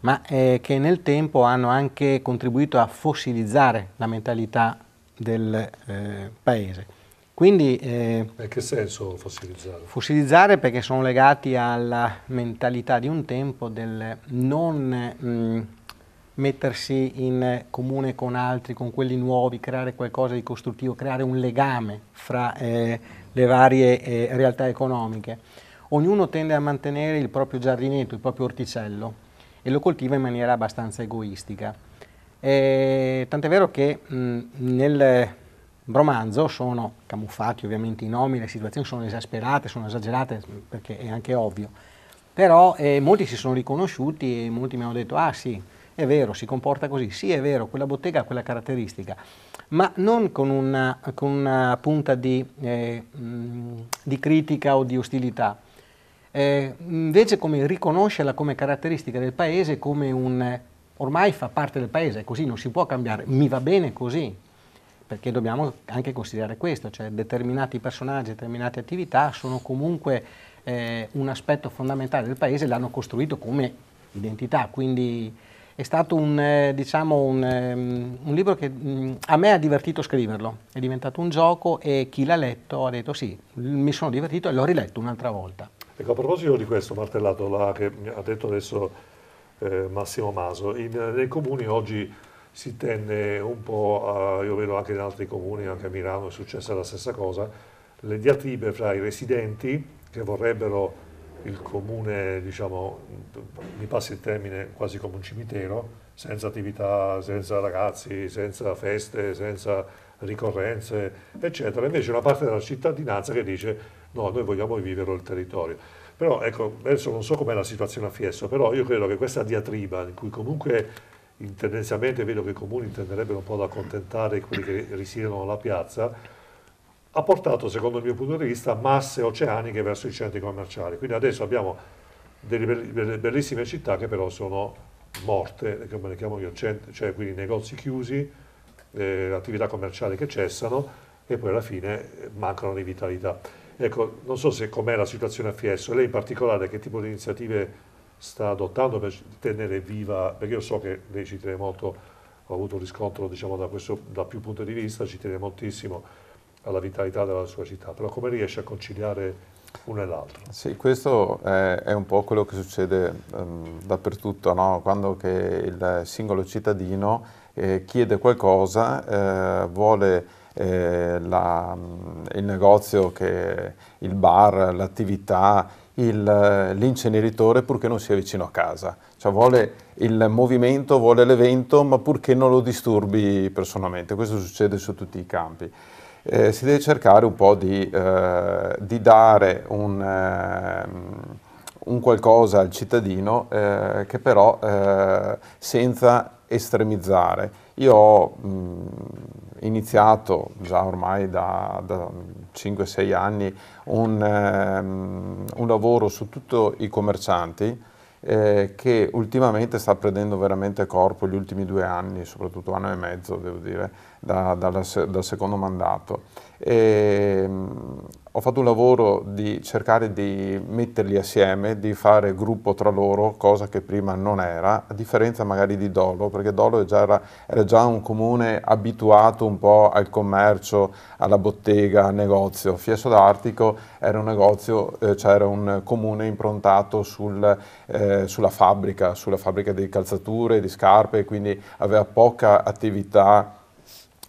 [SPEAKER 5] ma eh, che nel tempo hanno anche contribuito a fossilizzare la mentalità del eh, paese. Quindi, eh,
[SPEAKER 1] in che senso fossilizzare?
[SPEAKER 5] Fossilizzare perché sono legati alla mentalità di un tempo del non mh, mm, mettersi in comune con altri, con quelli nuovi, creare qualcosa di costruttivo, creare un legame fra eh, le varie eh, realtà economiche. Ognuno tende a mantenere il proprio giardinetto, il proprio orticello e lo coltiva in maniera abbastanza egoistica. Eh, tant'è vero che mh, nel romanzo sono camuffati ovviamente i nomi, le situazioni sono esasperate, sono esagerate perché è anche ovvio, però eh, molti si sono riconosciuti e molti mi hanno detto ah sì, è vero, si comporta così, sì è vero, quella bottega ha quella caratteristica, ma non con una, con una punta di, eh, mh, di, critica o di ostilità, eh, invece come riconoscerla come caratteristica del paese, come un ormai fa parte del paese, è così non si può cambiare, mi va bene così, perché dobbiamo anche considerare questo, cioè determinati personaggi, determinate attività sono comunque eh, un aspetto fondamentale del paese, l'hanno costruito come identità, quindi è stato un, eh, diciamo un, um, un libro che mh, mm, a me ha divertito scriverlo, è diventato un gioco e chi l'ha letto ha detto sì, mi sono divertito e l'ho riletto un'altra volta.
[SPEAKER 1] Ecco, a proposito di questo, Martellato, la, che ha detto adesso eh, Massimo Maso. In, eh, nei comuni oggi si tende un po', a, io vedo anche in altri comuni, anche a Milano è successa la stessa cosa, le diatribe fra i residenti che vorrebbero il comune, diciamo, mi passi il termine, quasi come un cimitero, senza attività, senza ragazzi, senza feste, senza ricorrenze, eccetera. Invece una parte della cittadinanza che dice no, noi vogliamo vivere il territorio. Però ecco, adesso non so com'è la situazione a Fiesso, però io credo che questa diatriba, in cui comunque tendenzialmente vedo che i comuni tenderebbero un po' ad accontentare quelli che risiedono alla piazza, ha portato, secondo il mio punto di vista, masse oceaniche verso i centri commerciali. Quindi adesso abbiamo delle bellissime città che però sono morte, come le chiamo io, cioè quindi negozi chiusi, eh, attività commerciali che cessano e poi alla fine eh, mancano di vitalità. Ecco, non so se com'è la situazione a Fiesso, lei in particolare che tipo di iniziative sta adottando per tenere viva, perché io so che lei ci tiene molto, ho avuto un riscontro diciamo, da, questo, da più punti di vista, ci tiene moltissimo alla vitalità della sua città, però come riesce a conciliare uno e l'altro?
[SPEAKER 2] Sì, questo è, è, un po' quello che succede um, dappertutto, no? quando il singolo cittadino eh, chiede qualcosa, eh, vuole eh, la, mm, il negozio, che, il bar, l'attività, eh, l'inceneritore purché non sia vicino a casa. Cioè vuole il movimento, vuole l'evento, ma purché non lo disturbi personalmente. Questo succede su tutti i campi. Eh, si deve cercare un po' di, eh, di dare un, eh, un, qualcosa al cittadino eh, che però eh, senza estremizzare io ho mh, mm, iniziato già ormai da, da 5-6 anni un, ehm, un, lavoro su tutti i commercianti eh, che ultimamente sta prendendo veramente corpo gli ultimi due anni, soprattutto anno e mezzo devo dire, da, dalla, dal secondo mandato. E, ehm, ho fatto un lavoro di cercare di metterli assieme, di fare gruppo tra loro, cosa che prima non era, a differenza magari di Dolo, perché Dolo già era, era, già un comune abituato un po' al commercio, alla bottega, al negozio. Fieso d'Artico era un negozio, eh, cioè era un comune improntato sul, eh, sulla fabbrica, sulla fabbrica di calzature, di scarpe, quindi aveva poca attività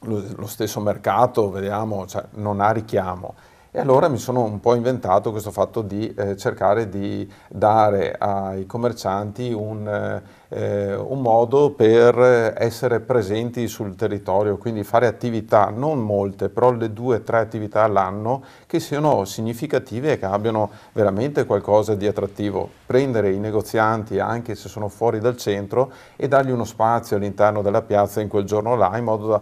[SPEAKER 2] lo, lo stesso mercato, vediamo, cioè, non ha richiamo. E allora mi sono un po' inventato questo fatto di eh, cercare di dare ai commercianti un, eh, un, modo per essere presenti sul territorio, quindi fare attività, non molte, però le due o tre attività all'anno che siano significative e che abbiano veramente qualcosa di attrattivo. Prendere i negozianti, anche se sono fuori dal centro, e dargli uno spazio all'interno della piazza in quel giorno là, in modo da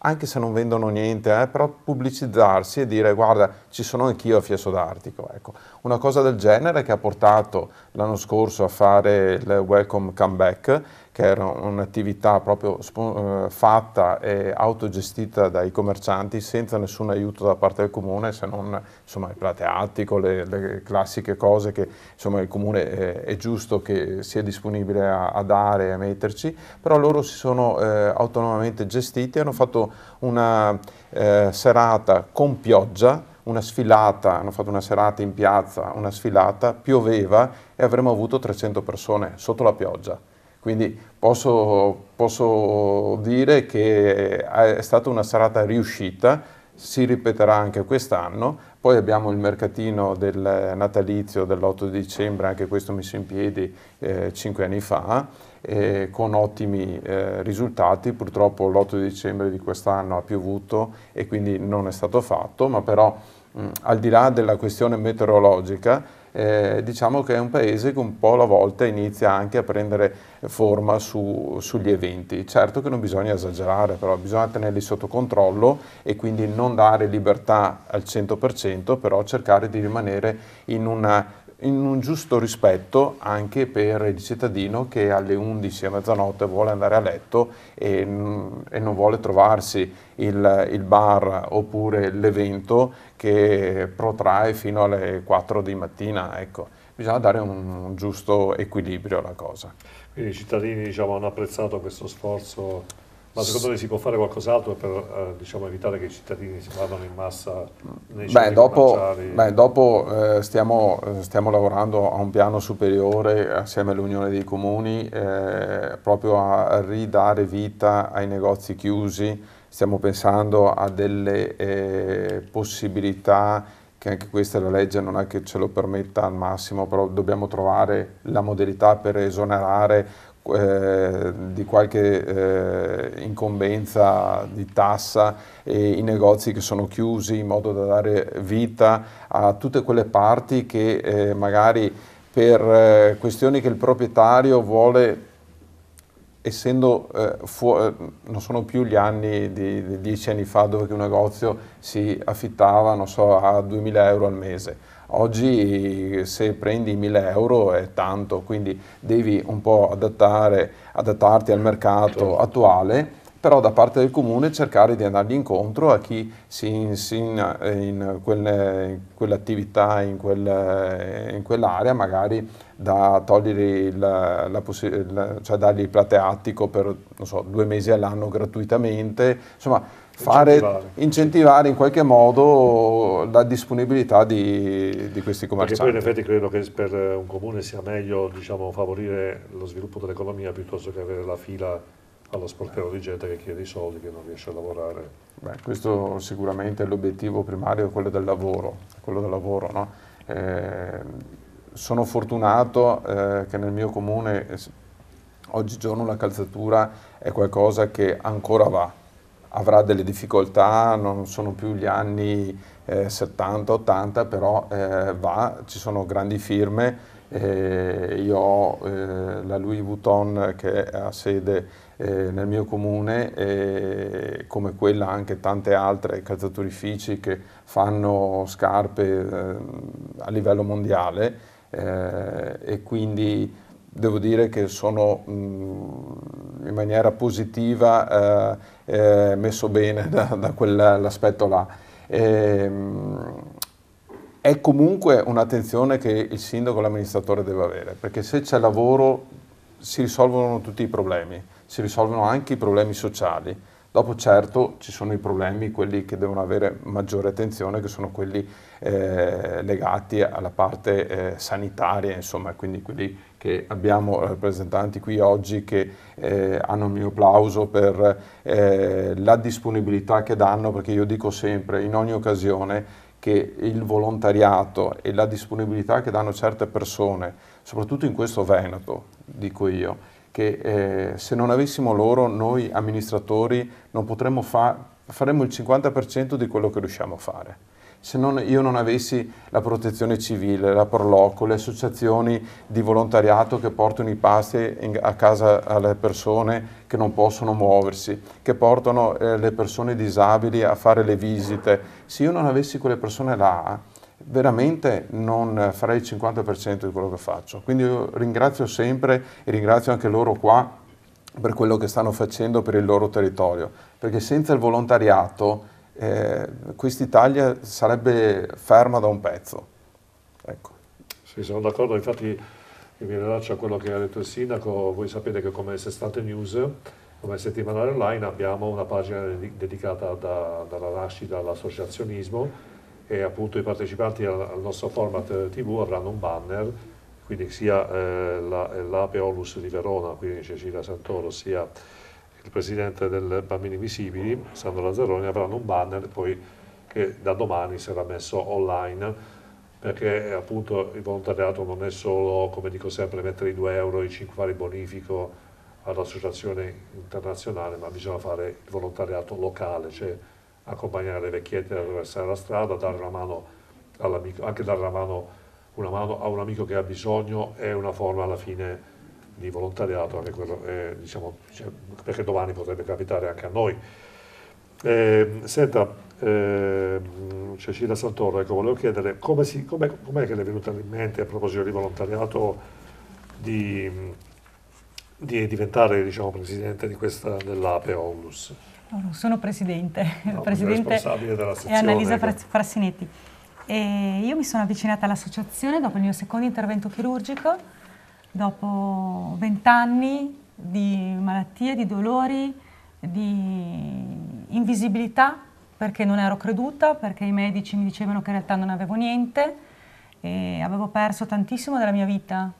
[SPEAKER 2] anche se non vendono niente, eh, però pubblicizzarsi e dire guarda ci sono anch'io a Fieso d'Artico. Ecco. Una cosa del genere che ha portato l'anno scorso a fare il Welcome Comeback che era un'attività proprio eh, fatta e autogestita dai commercianti senza nessun aiuto da parte del comune se non insomma, il plateattico, le, le classiche cose che insomma, il comune eh, è giusto che sia disponibile a, a dare e a metterci, però loro si sono eh, autonomamente gestiti e hanno fatto una eh, serata con pioggia una sfilata, hanno fatto una serata in piazza, una sfilata, pioveva e avremmo avuto 300 persone sotto la pioggia. Quindi posso, posso dire che è stata una serata riuscita, si ripeterà anche quest'anno. Poi abbiamo il mercatino del natalizio dell'8 dicembre, anche questo messo in piedi eh, cinque anni fa, eh, con ottimi eh, risultati. Purtroppo l'8 dicembre di quest'anno ha piovuto e quindi non è stato fatto, ma però mh, mm, al di là della questione meteorologica, eh, diciamo che è un paese che un po' alla volta inizia anche a prendere forma su, sugli eventi. Certo che non bisogna esagerare, però bisogna tenerli sotto controllo e quindi non dare libertà al 100%, però cercare di rimanere in una in un giusto rispetto anche per il cittadino che alle 11 a mezzanotte vuole andare a letto e, mm, e non vuole trovarsi il, il bar oppure l'evento che protrae fino alle 4 di mattina. Ecco, bisogna dare un, un giusto equilibrio alla cosa.
[SPEAKER 1] Quindi i cittadini diciamo, hanno apprezzato questo sforzo ma secondo lei si può fare qualcos'altro per eh, diciamo, evitare che i cittadini si vadano in massa nei beh, dopo, beh,
[SPEAKER 2] dopo eh, stiamo, eh, stiamo, lavorando a un piano superiore assieme all'Unione dei Comuni eh, proprio a ridare vita ai negozi chiusi, stiamo pensando a delle eh, possibilità che anche questa la legge non è che ce lo permetta al massimo, però dobbiamo trovare la modalità per esonerare eh, di qualche eh, incombenza di tassa e i negozi che sono chiusi in modo da dare vita a tutte quelle parti che eh, magari per eh, questioni che il proprietario vuole essendo eh, eh, non sono più gli anni di, di dieci anni fa dove un negozio si affittava so, a 2000 euro al mese Oggi se prendi 1000 euro è tanto, quindi devi un po' adattare, adattarti al mercato certo. attuale, però da parte del comune cercare di andargli incontro a chi si insegna in, quelle, quell'attività, in, quel, in, quell'area, magari da togliergli la, la possi- la, cioè dargli il plateattico per so, due mesi all'anno gratuitamente, insomma fare, incentivare. incentivare. in qualche modo la disponibilità di, di questi commercianti. Perché poi in effetti
[SPEAKER 1] credo che per un comune sia meglio diciamo, favorire lo sviluppo dell'economia piuttosto che avere la fila allo sportello di gente che chiede i soldi, che non riesce a lavorare.
[SPEAKER 2] Beh, questo sicuramente è l'obiettivo primario, quello del lavoro. Quello del lavoro no? eh, sono fortunato eh, che nel mio comune eh, oggigiorno la calzatura è qualcosa che ancora va, avrà delle difficoltà, non sono più gli anni eh, 70-80, però eh, va, ci sono grandi firme. Eh, io ho eh, la Louis Vuitton che ha sede eh, nel mio comune, eh, come quella anche tante altre calzaturifici che fanno scarpe a livello mondiale e quindi devo dire che sono mh, mm, in maniera positiva eh, eh, messo bene da, da quell'aspetto là. E, ehm, mh, è comunque un'attenzione che il sindaco e l'amministratore deve avere, perché se c'è lavoro si risolvono tutti i problemi, si risolvono anche i problemi sociali. Dopo certo ci sono i problemi, quelli che devono avere maggiore attenzione, che sono quelli eh, legati alla parte eh, sanitaria, insomma, quindi quelli che abbiamo eh, rappresentanti qui oggi che eh, hanno il mio applauso per eh, la disponibilità che danno, perché io dico sempre, in ogni occasione, che il volontariato e la disponibilità che danno certe persone, soprattutto in questo Veneto, dico io, che eh, se non avessimo loro, noi amministratori, non potremmo fare, faremmo il 50% di quello che riusciamo a fare se non, io non avessi la protezione civile, la Proloco, le associazioni di volontariato che portano i pasti in, a casa alle persone che non possono muoversi, che portano eh, le persone disabili a fare le visite, se io non avessi quelle persone là, veramente non farei il 50% di quello che faccio. Quindi io ringrazio sempre e ringrazio anche loro qua per quello che stanno facendo per il loro territorio, perché senza il volontariato eh, Italia sarebbe ferma da un pezzo. Ecco.
[SPEAKER 1] Sì, sono d'accordo, infatti mi rilascio a quello che ha detto il sindaco, voi sapete che come Sestate News, come settimanale online, abbiamo una pagina dedicata da, dalla nascita all'associazionismo e appunto i partecipanti al, nostro format TV avranno un banner, quindi sia eh, l'Ape la eh, Onlus di Verona, quindi Cecilia Santoro, sia il presidente del Bambini Visibili, Sandro Lazzaroni, avranno un banner poi che da domani sarà messo online perché appunto il volontariato non è solo, come dico sempre, mettere i 2 euro, i 5 fare bonifico all'associazione internazionale, ma bisogna fare il volontariato locale, cioè accompagnare le vecchiette ad attraversare la strada, dare una mano all'amico, anche dare una mano, una mano a un amico che ha bisogno è una forma alla fine di volontariato, anche quello, eh, diciamo, cioè, perché domani potrebbe capitare anche a noi. Eh, senta, eh, Cecilia Santoro, ecco, volevo chiedere come si, com'è, com'è che le è venuta in mente a proposito di volontariato di, di diventare diciamo, presidente di questa, dell'APE Onlus?
[SPEAKER 3] sono presidente, no, il presidente responsabile della sezione, è Annalisa che... Frassinetti. E io mi sono avvicinata all'associazione dopo il mio secondo intervento chirurgico dopo vent'anni di malattie, di dolori, di invisibilità, perché non ero creduta, perché i medici mi dicevano che in realtà non avevo niente e avevo perso tantissimo della mia vita,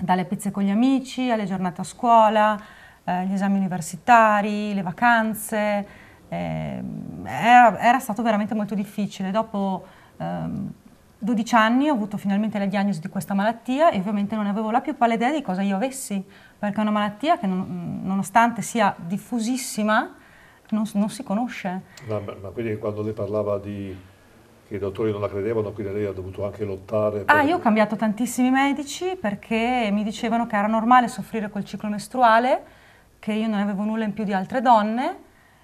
[SPEAKER 3] dalle pizze con gli amici, alle giornate a scuola, eh, gli esami universitari, le vacanze, eh, era, era, stato veramente molto difficile. Dopo ehm, 12 anni ho avuto finalmente la diagnosi di questa malattia e ovviamente non avevo la più pallida idea di cosa io avessi, perché è una malattia che non, nonostante sia diffusissima non, non si conosce.
[SPEAKER 1] No, ma, ma, quindi quando lei parlava di che i dottori non la credevano, quindi lei ha dovuto anche lottare? Per... Ah, io
[SPEAKER 3] ho cambiato tantissimi medici perché mi dicevano che era normale soffrire col ciclo mestruale, che io non avevo nulla in più di altre donne,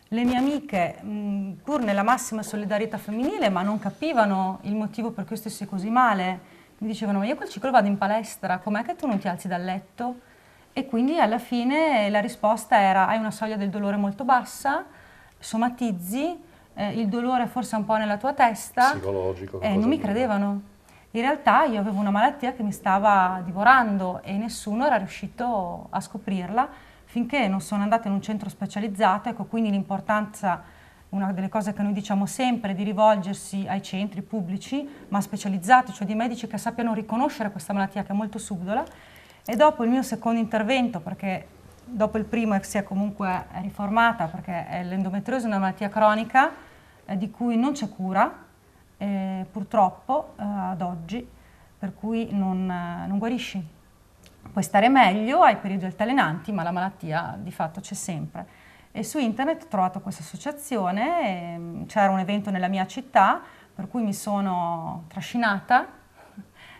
[SPEAKER 3] le mie amiche, mh, mm, pur nella massima solidarietà femminile, ma non capivano il motivo per cui stessi così male, mi dicevano ma io quel ciclo vado in palestra, com'è che tu non ti alzi dal letto? E quindi alla fine la risposta era hai una soglia del dolore molto bassa, somatizzi, eh, il dolore forse è un po' nella tua testa.
[SPEAKER 7] Psicologico. E eh,
[SPEAKER 3] non mi credevano. In realtà io avevo una malattia che mi stava divorando e nessuno era riuscito a scoprirla finché non sono andata in un centro specializzato, ecco quindi l'importanza, una delle cose che noi diciamo sempre, di rivolgersi ai centri pubblici, ma specializzati, cioè di medici che sappiano riconoscere questa malattia che è molto subdola. E dopo il mio secondo intervento, perché dopo il primo si è comunque riformata, perché l'endometriosi è una malattia cronica eh, di cui non c'è cura, eh, purtroppo eh, ad oggi, per cui non, eh, non guarisci puoi stare meglio, hai periodi altalenanti, ma la malattia di fatto c'è sempre. E su internet ho trovato questa associazione, ehm, c'era un evento nella mia città, per cui mi sono trascinata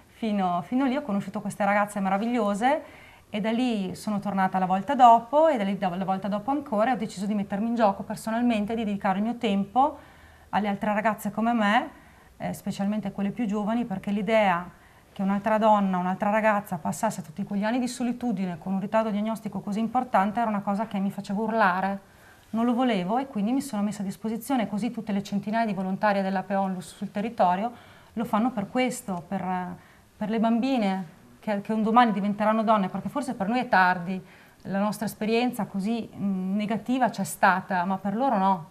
[SPEAKER 3] fino, fino lì, ho conosciuto queste ragazze meravigliose e da lì sono tornata la volta dopo e da lì la volta dopo ancora e ho deciso di mettermi in gioco personalmente, di dedicare il mio tempo alle altre ragazze come me, eh, specialmente quelle più giovani, perché l'idea che un'altra donna, un'altra ragazza passasse tutti quegli anni di solitudine con un ritardo diagnostico così importante era una cosa che mi faceva urlare. Non lo volevo e quindi mi sono messa a disposizione, così tutte le centinaia di volontarie della Peonlus sul territorio lo fanno per questo, per, per le bambine che, che, un domani diventeranno donne, perché forse per noi è tardi, la nostra esperienza così negativa c'è stata, ma per loro no.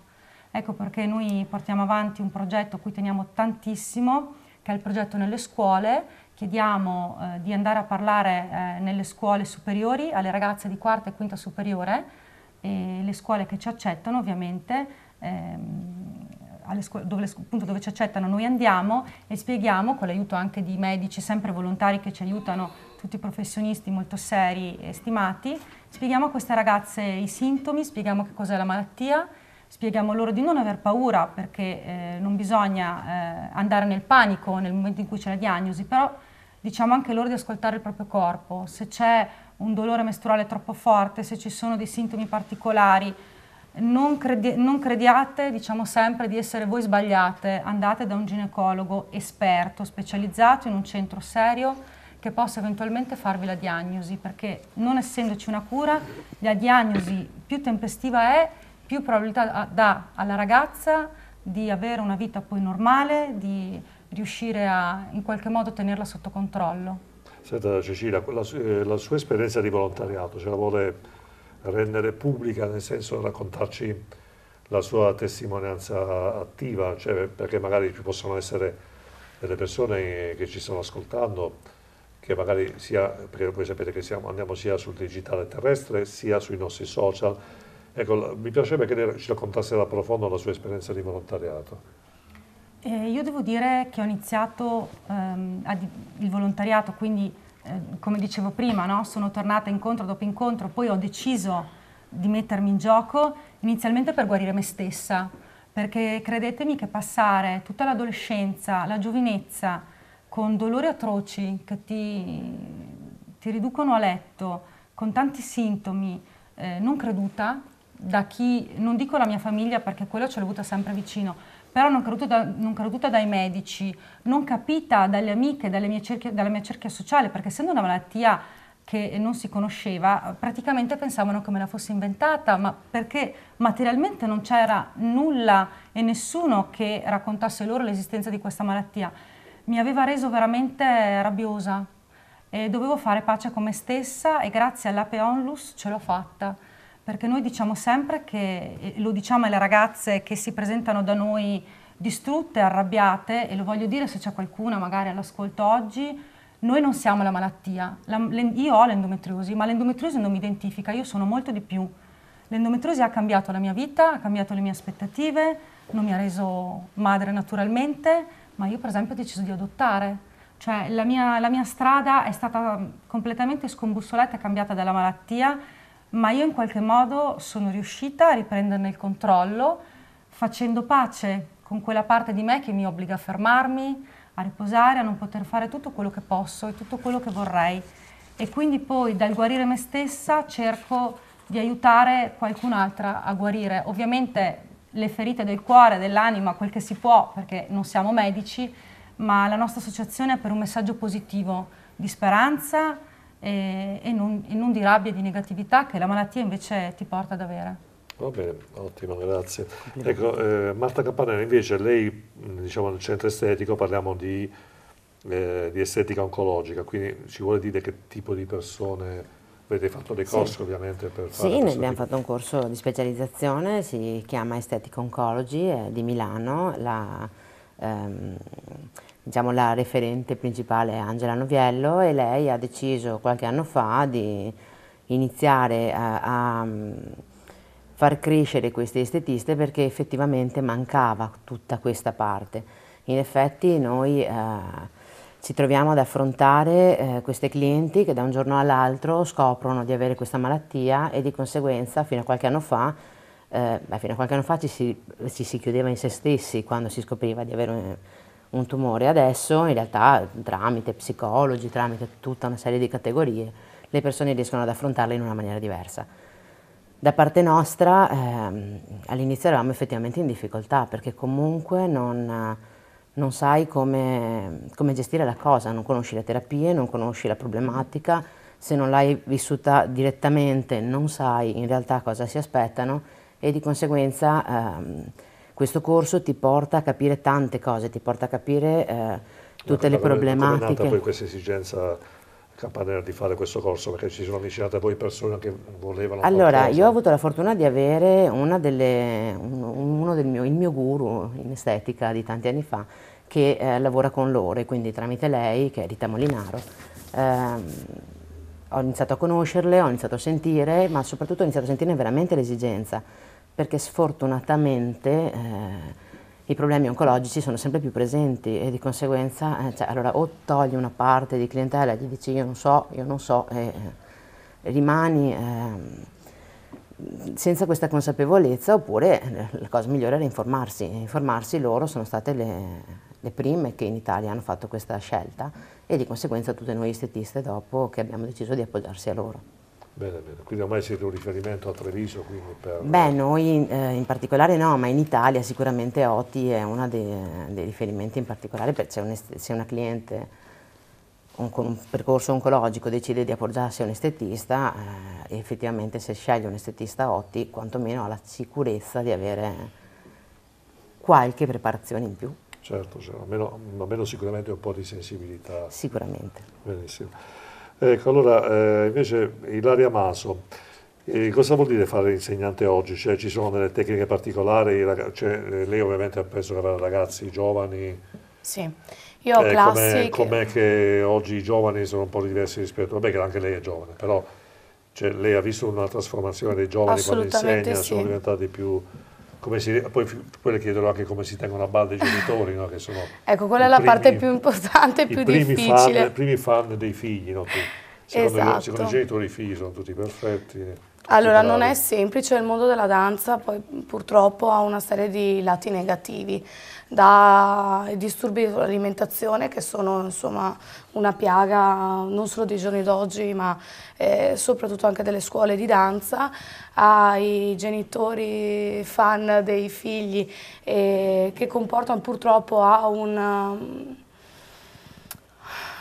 [SPEAKER 3] Ecco perché noi portiamo avanti un progetto a cui teniamo tantissimo, che è il progetto nelle scuole chiediamo eh, di andare a parlare eh, nelle scuole superiori alle ragazze di quarta e quinta superiore e le scuole che ci accettano ovviamente ehm, dove, appunto, dove, ci accettano noi andiamo e spieghiamo con l'aiuto anche di medici sempre volontari che ci aiutano tutti professionisti molto seri e stimati spieghiamo a queste ragazze i sintomi spieghiamo che cos'è la malattia spieghiamo loro di non aver paura perché eh, non bisogna eh, andare nel panico nel momento in cui c'è la diagnosi però diciamo anche loro di ascoltare il proprio corpo, se c'è un dolore mestruale troppo forte, se ci sono dei sintomi particolari, non, credi non, crediate diciamo sempre di essere voi sbagliate, andate da un ginecologo esperto, specializzato in un centro serio che possa eventualmente farvi la diagnosi, perché non essendoci una cura, la diagnosi più tempestiva è, più probabilità dà alla ragazza di avere una vita poi normale, di riuscire a in qualche modo tenerla sotto controllo?
[SPEAKER 1] Senta Cecilia, la, eh, la sua esperienza di volontariato ce la vuole rendere pubblica nel senso raccontarci la sua testimonianza attiva, cioè perché magari ci possono essere delle persone che ci stanno ascoltando che magari sia, perché voi sapete che siamo, andiamo sia sul digitale terrestre sia sui nostri social. Ecco, mi piacerebbe che lei ci raccontasse da profondo la sua esperienza di volontariato.
[SPEAKER 3] Eh, io devo dire che ho iniziato ehm, il volontariato, quindi eh, come dicevo prima, no? sono tornata incontro dopo incontro, poi ho deciso di mettermi in gioco inizialmente per guarire me stessa, perché credetemi che passare tutta l'adolescenza, la giovinezza con dolori atroci che ti, ti riducono a letto, con tanti sintomi, eh, non creduta da chi, non dico la mia famiglia perché quello ce l'ho avuta sempre vicino, però non creduta, da, non creduta dai medici, non capita dalle amiche, dalle cerchie, dalla mia cerchia sociale, perché essendo una malattia che non si conosceva, praticamente pensavano che me la fosse inventata, ma perché materialmente non c'era nulla e nessuno che raccontasse loro l'esistenza di questa malattia. Mi aveva reso veramente rabbiosa e dovevo fare pace con me stessa e grazie all'Ape Onlus ce l'ho fatta perché noi diciamo sempre che, lo diciamo alle ragazze che si presentano da noi distrutte, arrabbiate, e lo voglio dire se c'è qualcuna magari all'ascolto oggi, noi non siamo la malattia. La, le, io ho l'endometriosi, ma l'endometriosi non mi identifica, io sono molto di più. L'endometriosi ha cambiato la mia vita, ha cambiato le mie aspettative, non mi ha reso madre naturalmente, ma io per esempio ho deciso di adottare. Cioè la mia, la mia strada è stata completamente scombussolata e cambiata dalla malattia ma io in qualche modo sono riuscita a riprenderne il controllo facendo pace con quella parte di me che mi obbliga a fermarmi, a riposare, a non poter fare tutto quello che posso e tutto quello che vorrei. E quindi poi dal guarire me stessa cerco di aiutare qualcun'altra a guarire. Ovviamente le ferite del cuore, dell'anima, quel che si può, perché non siamo medici, ma la nostra associazione è per un messaggio positivo di speranza, e, e, non, e non di rabbia e di negatività che la malattia invece ti porta ad avere.
[SPEAKER 1] Va bene, ottimo, grazie. Ecco, eh, Marta Campanella, invece lei, diciamo nel centro estetico parliamo di, eh, di, estetica oncologica, quindi ci vuole dire che tipo di persone... Avete fatto dei corsi sì. ovviamente per Sì, ne abbiamo di... fatto
[SPEAKER 6] un corso di specializzazione, si chiama Estetic Oncology, è di Milano. La, ehm, diciamo, la referente principale è Angela Noviello e lei ha deciso qualche anno fa di iniziare a, a mm, far crescere queste estetiste perché effettivamente mancava tutta questa parte. In effetti noi eh, ci troviamo ad affrontare eh, queste clienti che da un giorno all'altro scoprono di avere questa malattia e di conseguenza fino a qualche anno fa, eh, beh, a qualche anno fa ci, si, ci si, chiudeva in se stessi quando si scopriva di avere un tumore. Adesso in realtà tramite psicologi, tramite tutta una serie di categorie, le persone riescono ad affrontarle in una maniera diversa. Da parte nostra ehm, all'inizio eravamo effettivamente in difficoltà perché comunque non, non sai come, come, gestire la cosa, non conosci le terapie, non conosci la problematica, se non l'hai vissuta direttamente non sai in realtà cosa si aspettano e di conseguenza ehm, questo corso ti porta a capire tante cose, ti porta a capire eh, tutte le problematiche. Come è nata poi
[SPEAKER 1] questa esigenza Campanella di fare questo corso perché ci sono avvicinate voi persone che volevano Allora, qualcosa. io ho avuto
[SPEAKER 6] la fortuna di avere delle, uno del mio, il mio guru in estetica di tanti anni fa che eh, lavora con loro e quindi tramite lei, che è Rita Molinaro, ehm, ho iniziato a conoscerle, ho iniziato a sentire, ma soprattutto ho iniziato a sentire veramente l'esigenza perché sfortunatamente eh, i problemi oncologici sono sempre più presenti e di conseguenza eh, cioè, allora, o togli una parte di clientela e gli dici io non so, io non so e eh, rimani ehm, senza questa consapevolezza oppure eh, la cosa migliore era informarsi, informarsi loro sono state le, le prime che in Italia hanno fatto questa scelta e di conseguenza tutte noi estetiste dopo che abbiamo deciso di appoggiarsi a loro.
[SPEAKER 1] Bene, bene, quindi ormai siete un riferimento a Treviso? Per... Beh,
[SPEAKER 6] noi eh, in particolare no, ma in Italia sicuramente Oti è uno dei, dei riferimenti in particolare, perché se una cliente un, con un percorso oncologico decide di appoggiarsi a un estetista, eh, effettivamente se sceglie un estetista Oti quantomeno ha la sicurezza di avere qualche preparazione in più. Certo, cioè, almeno, almeno sicuramente un po' di sensibilità. Sicuramente. Benissimo.
[SPEAKER 1] Ecco, allora eh, invece Ilaria Maso, eh, cosa vuol dire fare l'insegnante oggi? Cioè, ci sono delle tecniche particolari? Cioè, eh, lei ovviamente ha penso che avrà ragazzi giovani.
[SPEAKER 4] Sì, io ho eh, classi... Com'è, com'è
[SPEAKER 1] che... che oggi i giovani sono un po' diversi rispetto... Vabbè che anche lei è giovane, però cioè, lei ha visto una trasformazione dei giovani quando insegna, sì. sono diventati più si, poi, poi le chiederò anche come si tengono a bada i genitori, no? sono ecco, quella è la primi, parte più
[SPEAKER 4] importante e più difficile. Fan, I
[SPEAKER 1] primi fan dei figli, no? secondo, esatto. i, secondo i genitori i figli sono tutti perfetti. allora, non è
[SPEAKER 4] semplice, il mondo della danza poi purtroppo ha una serie di lati negativi dai disturbi dell'alimentazione che sono insomma, una piaga non solo dei giorni d'oggi ma eh, soprattutto anche delle scuole di danza, ai genitori fan dei figli eh, che comportano purtroppo a un um,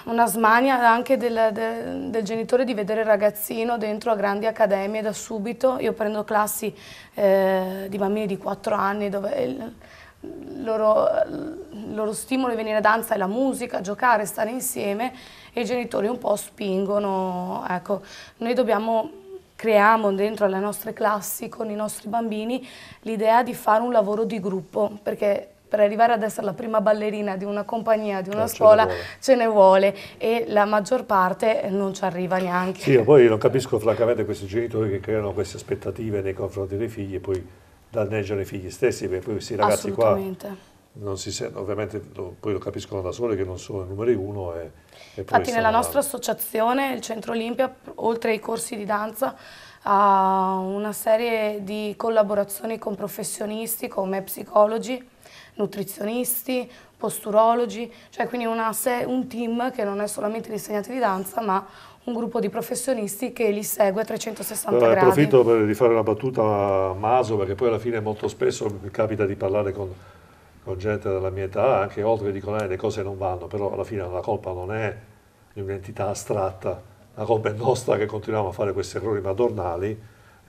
[SPEAKER 4] una smania anche del, del, del, genitore di vedere il ragazzino dentro a grandi accademie da subito. Io prendo classi eh, di bambini di 4 anni dove il, loro, il loro stimolo di venire a danza è la musica, giocare, stare insieme e i genitori un po' spingono. Ecco, noi dobbiamo, creiamo dentro le nostre classi con i nostri bambini l'idea di fare un lavoro di gruppo, perché per arrivare ad essere la prima ballerina di una compagnia, di una eh, scuola, ce ne, vuole e la maggior parte non ci arriva neanche. Sì, poi
[SPEAKER 1] non capisco francamente questi genitori che creano queste aspettative nei confronti dei figli e poi danneggiano i figli stessi, perché poi questi ragazzi qua non si sentono, ovviamente lo, poi lo capiscono da soli che non sono il numero uno. E, e Infatti nella nostra
[SPEAKER 4] associazione, il Centro Olimpia, oltre ai corsi di danza, ha una serie di collaborazioni con professionisti come psicologi, nutrizionisti, posturologi, cioè quindi un team che non è solamente l'insegnante di danza ma un gruppo di professionisti che li segue a 360 allora, gradi. Approfitto
[SPEAKER 1] per fare una battuta a Maso, perché poi alla fine molto spesso mi capita di parlare con, con gente della mia età, anche oltre che dicono che eh, le cose non vanno, però alla fine la colpa non è di un'entità astratta, la colpa è nostra che continuiamo a fare questi errori madornali e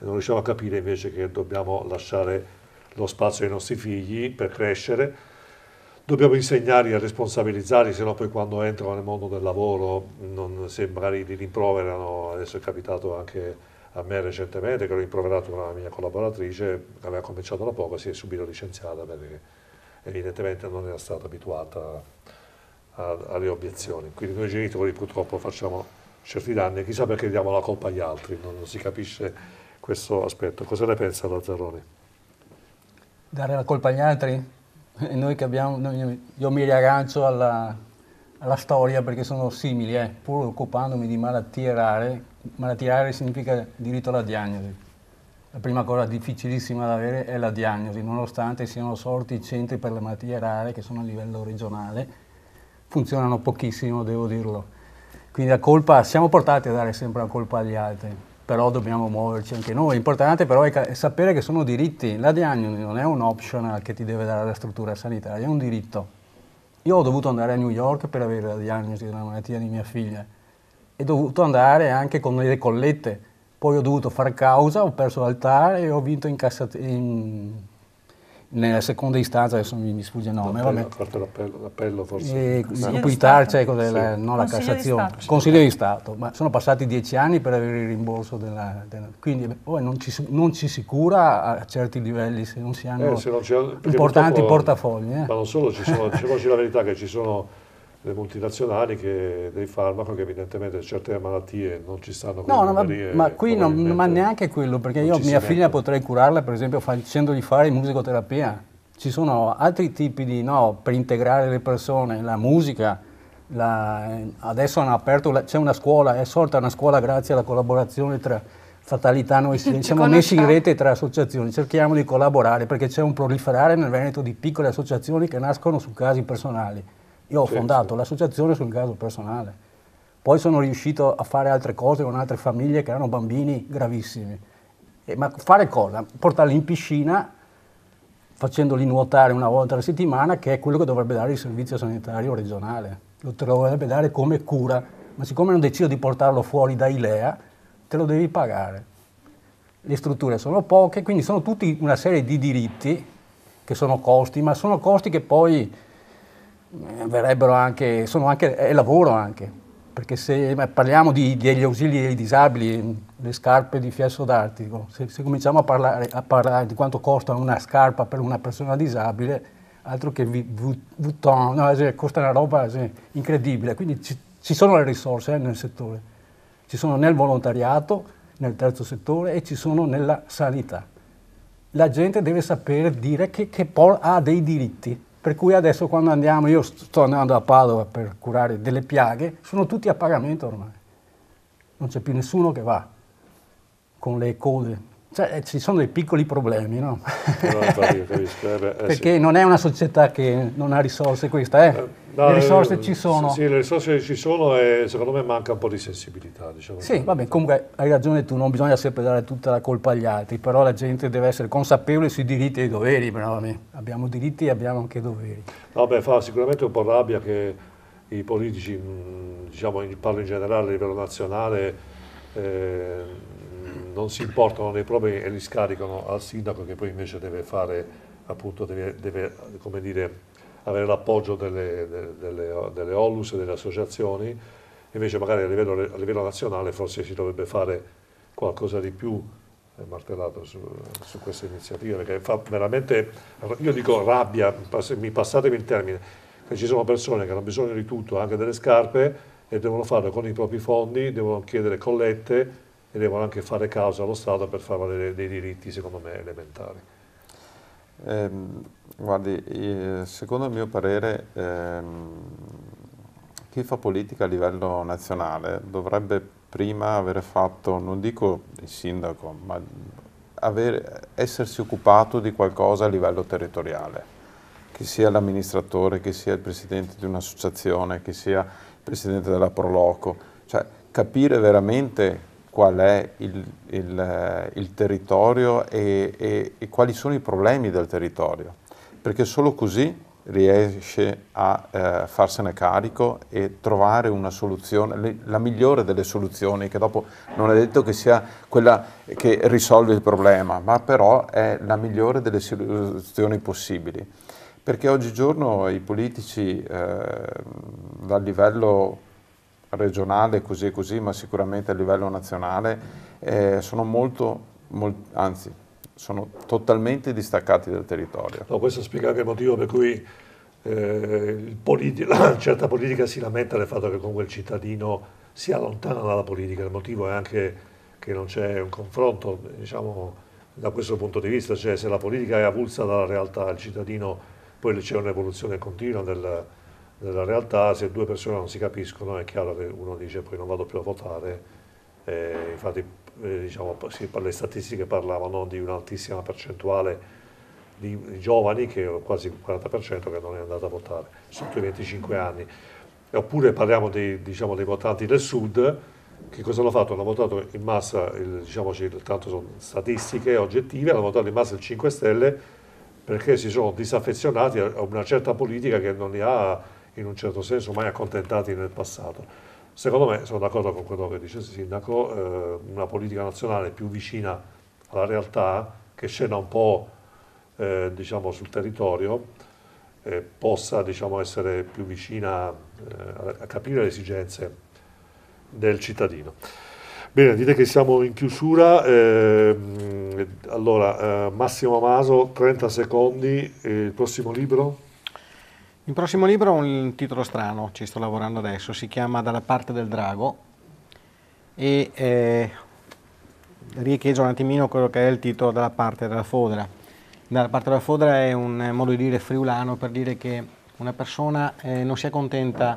[SPEAKER 1] non riusciamo a capire invece che dobbiamo lasciare lo spazio ai nostri figli per crescere dobbiamo insegnarli a responsabilizzarli, se no poi quando entrano nel mondo del lavoro non sembra li rimproverano, adesso è capitato anche a me recentemente che l'ho rimproverato una mia collaboratrice, che aveva cominciato da poco e si è subito licenziata perché evidentemente non era stata abituata alle obiezioni. Quindi noi genitori purtroppo facciamo certi danni, chissà perché diamo la colpa agli altri, non, non si capisce questo aspetto. Cosa ne pensa Lazzaroni?
[SPEAKER 7] Dare la colpa agli altri? Noi che abbiamo, io mi riaggancio alla, alla, storia perché sono simili, eh, pur occupandomi di malattie rare. Malattie rare significa diritto alla diagnosi. La prima cosa difficilissima da avere è la diagnosi, nonostante siano sorti i centri per le malattie rare che sono a livello regionale, funzionano pochissimo, devo dirlo. Quindi la colpa, siamo portati a dare sempre la colpa agli altri però dobbiamo muoverci anche noi. L'importante però è sapere che sono diritti. La diagnosi non è un optional che ti deve dare la struttura sanitaria, è un diritto. Io ho dovuto andare a New York per avere la diagnosi della malattia di mia figlia e ho dovuto andare anche con le collette. Poi ho dovuto far causa, ho perso l'altare e ho vinto in, in nella seconda istanza, adesso mi, mi sfugge il nome, l'appello,
[SPEAKER 1] vabbè. L'appello, l'appello forse. E, dopo il TAR c'è cioè, sì. no, la Cassazione, di Consiglio di
[SPEAKER 7] Stato, ma sono passati dieci anni per avere il rimborso, della, della, quindi oh, non, ci, non, ci, si cura a certi livelli se non si hanno eh, se non importanti portafogli. Eh.
[SPEAKER 1] Ma non solo, ci sono, diciamoci la verità che ci sono delle multinazionali che, del farmaco che evidentemente certe malattie non ci stanno con no, no, ma, eh, ma qui non,
[SPEAKER 7] ma neanche quello perché io mia figlia mette. potrei curarla per esempio facendogli fare musicoterapia ci sono altri tipi di no per integrare le persone la musica la, adesso hanno aperto c'è una scuola è sorta una scuola grazie alla collaborazione tra fatalità noi ci siamo conosciamo. messi in rete tra associazioni, cerchiamo di collaborare perché c'è un proliferare nel Veneto di piccole associazioni che nascono su casi personali. Io ho certo. fondato l'associazione sul caso personale, poi sono riuscito a fare altre cose con altre famiglie che erano bambini gravissimi. E, ma fare cosa? Portarli in piscina facendoli nuotare una volta alla settimana, che è quello che dovrebbe dare il servizio sanitario regionale, lo dovrebbe dare come cura, ma siccome non decido di portarlo fuori da Ilea, te lo devi pagare. Le strutture sono poche, quindi sono tutti una serie di diritti che sono costi, ma sono costi che poi eh, verrebbero anche, sono anche, è lavoro anche, perché se parliamo di, degli ausili dei disabili, le scarpe di fiesso d'artico, se, se, cominciamo a parlare, a parlare, di quanto costa una scarpa per una persona disabile, altro che Vuitton, no, eh, costa una roba eh, incredibile, quindi ci, ci sono le risorse eh, nel settore, ci sono nel volontariato, nel terzo settore e ci sono nella sanità. La gente deve sapere dire che, che ha dei diritti, per cui adesso quando andiamo, io sto andando a Padova per curare delle piaghe, sono tutti a pagamento ormai. Non c'è più nessuno che va con le code cioè, eh, ci sono dei piccoli problemi, no? capisco. Eh, eh, Perché sì. non è una società che non ha risorse questa, eh? eh no, le eh, risorse ci sono. Sì, sì,
[SPEAKER 1] le risorse ci sono e secondo me manca un po' di sensibilità, diciamo. Sì, vabbè,
[SPEAKER 7] comunque hai ragione tu, non bisogna sempre dare tutta la colpa agli altri, però la gente deve essere consapevole sui diritti e i doveri, però abbiamo diritti e abbiamo anche doveri.
[SPEAKER 1] No, beh, fa sicuramente un po' rabbia che i politici, diciamo, parlo in generale a livello nazionale, eh, non si importano dei problemi e li scaricano al sindaco che poi invece deve fare, appunto, deve, deve come dire, avere l'appoggio delle, delle, delle, delle e delle associazioni, invece magari a livello, a livello nazionale forse si dovrebbe fare qualcosa di più eh, martellato su, su questa iniziativa perché fa veramente, io dico rabbia, mi passatemi il termine, che ci sono persone che hanno bisogno di tutto, anche delle scarpe e devono farlo con i propri fondi, devono chiedere collette e devono anche fare causa allo Stato per far valere dei diritti, secondo me, elementari.
[SPEAKER 2] Eh, guardi, secondo il mio parere, ehm, chi fa politica a livello nazionale dovrebbe prima aver fatto, non dico il sindaco, ma aver, essersi occupato di qualcosa a livello territoriale che sia l'amministratore, che sia il presidente di un'associazione, che sia il presidente della Proloco, cioè capire veramente qual è il, il, eh, il territorio e, e, e, quali sono i problemi del territorio, perché solo così riesce a eh, farsene carico e trovare una soluzione, le, la migliore delle soluzioni, che dopo non è detto che sia quella che risolve il problema, ma però è la migliore delle soluzioni possibili. Perché oggigiorno i politici, eh, dal livello regionale così e così, ma sicuramente a livello nazionale, eh, sono molto, molt, anzi, sono totalmente distaccati dal territorio. No, questo
[SPEAKER 1] spiega anche il motivo per cui eh, politi- certa politica si lamenta del fatto che comunque il cittadino si allontana dalla politica, il motivo è anche che non c'è un confronto, diciamo, da questo punto di vista, cioè se la politica è avulsa dalla realtà, il cittadino, poi c'è un'evoluzione continua del nella realtà se due persone non si capiscono è chiaro che uno dice poi non vado più a votare, eh, infatti eh, diciamo, si, le statistiche parlavano di un'altissima percentuale di, giovani, che quasi il 40% che non è andato a votare, sotto i 25 anni. Oppure parliamo di, diciamo, dei votanti del sud, che cosa hanno fatto? Hanno votato in massa, il, diciamoci, tanto sono statistiche oggettive, hanno votato in massa il 5 Stelle perché si sono disaffezionati a una certa politica che non li ha in un certo senso mai accontentati nel passato. Secondo me, sono d'accordo con quello che dice il sindaco, eh, una politica nazionale più vicina alla realtà, che scena un po' eh, diciamo, sul territorio, eh, possa diciamo, essere più vicina eh, a capire le esigenze del cittadino. Bene, direi che siamo in chiusura. Eh, allora, eh, Massimo Amaso, 30 secondi, eh, il prossimo libro?
[SPEAKER 5] Il prossimo libro ha un titolo strano, ci sto lavorando adesso, si chiama Dalla parte del drago e eh, riecheggia un attimino quello che è il titolo Dalla parte della fodera. Dalla parte della fodera è un modo di dire friulano per dire che una persona eh, non si accontenta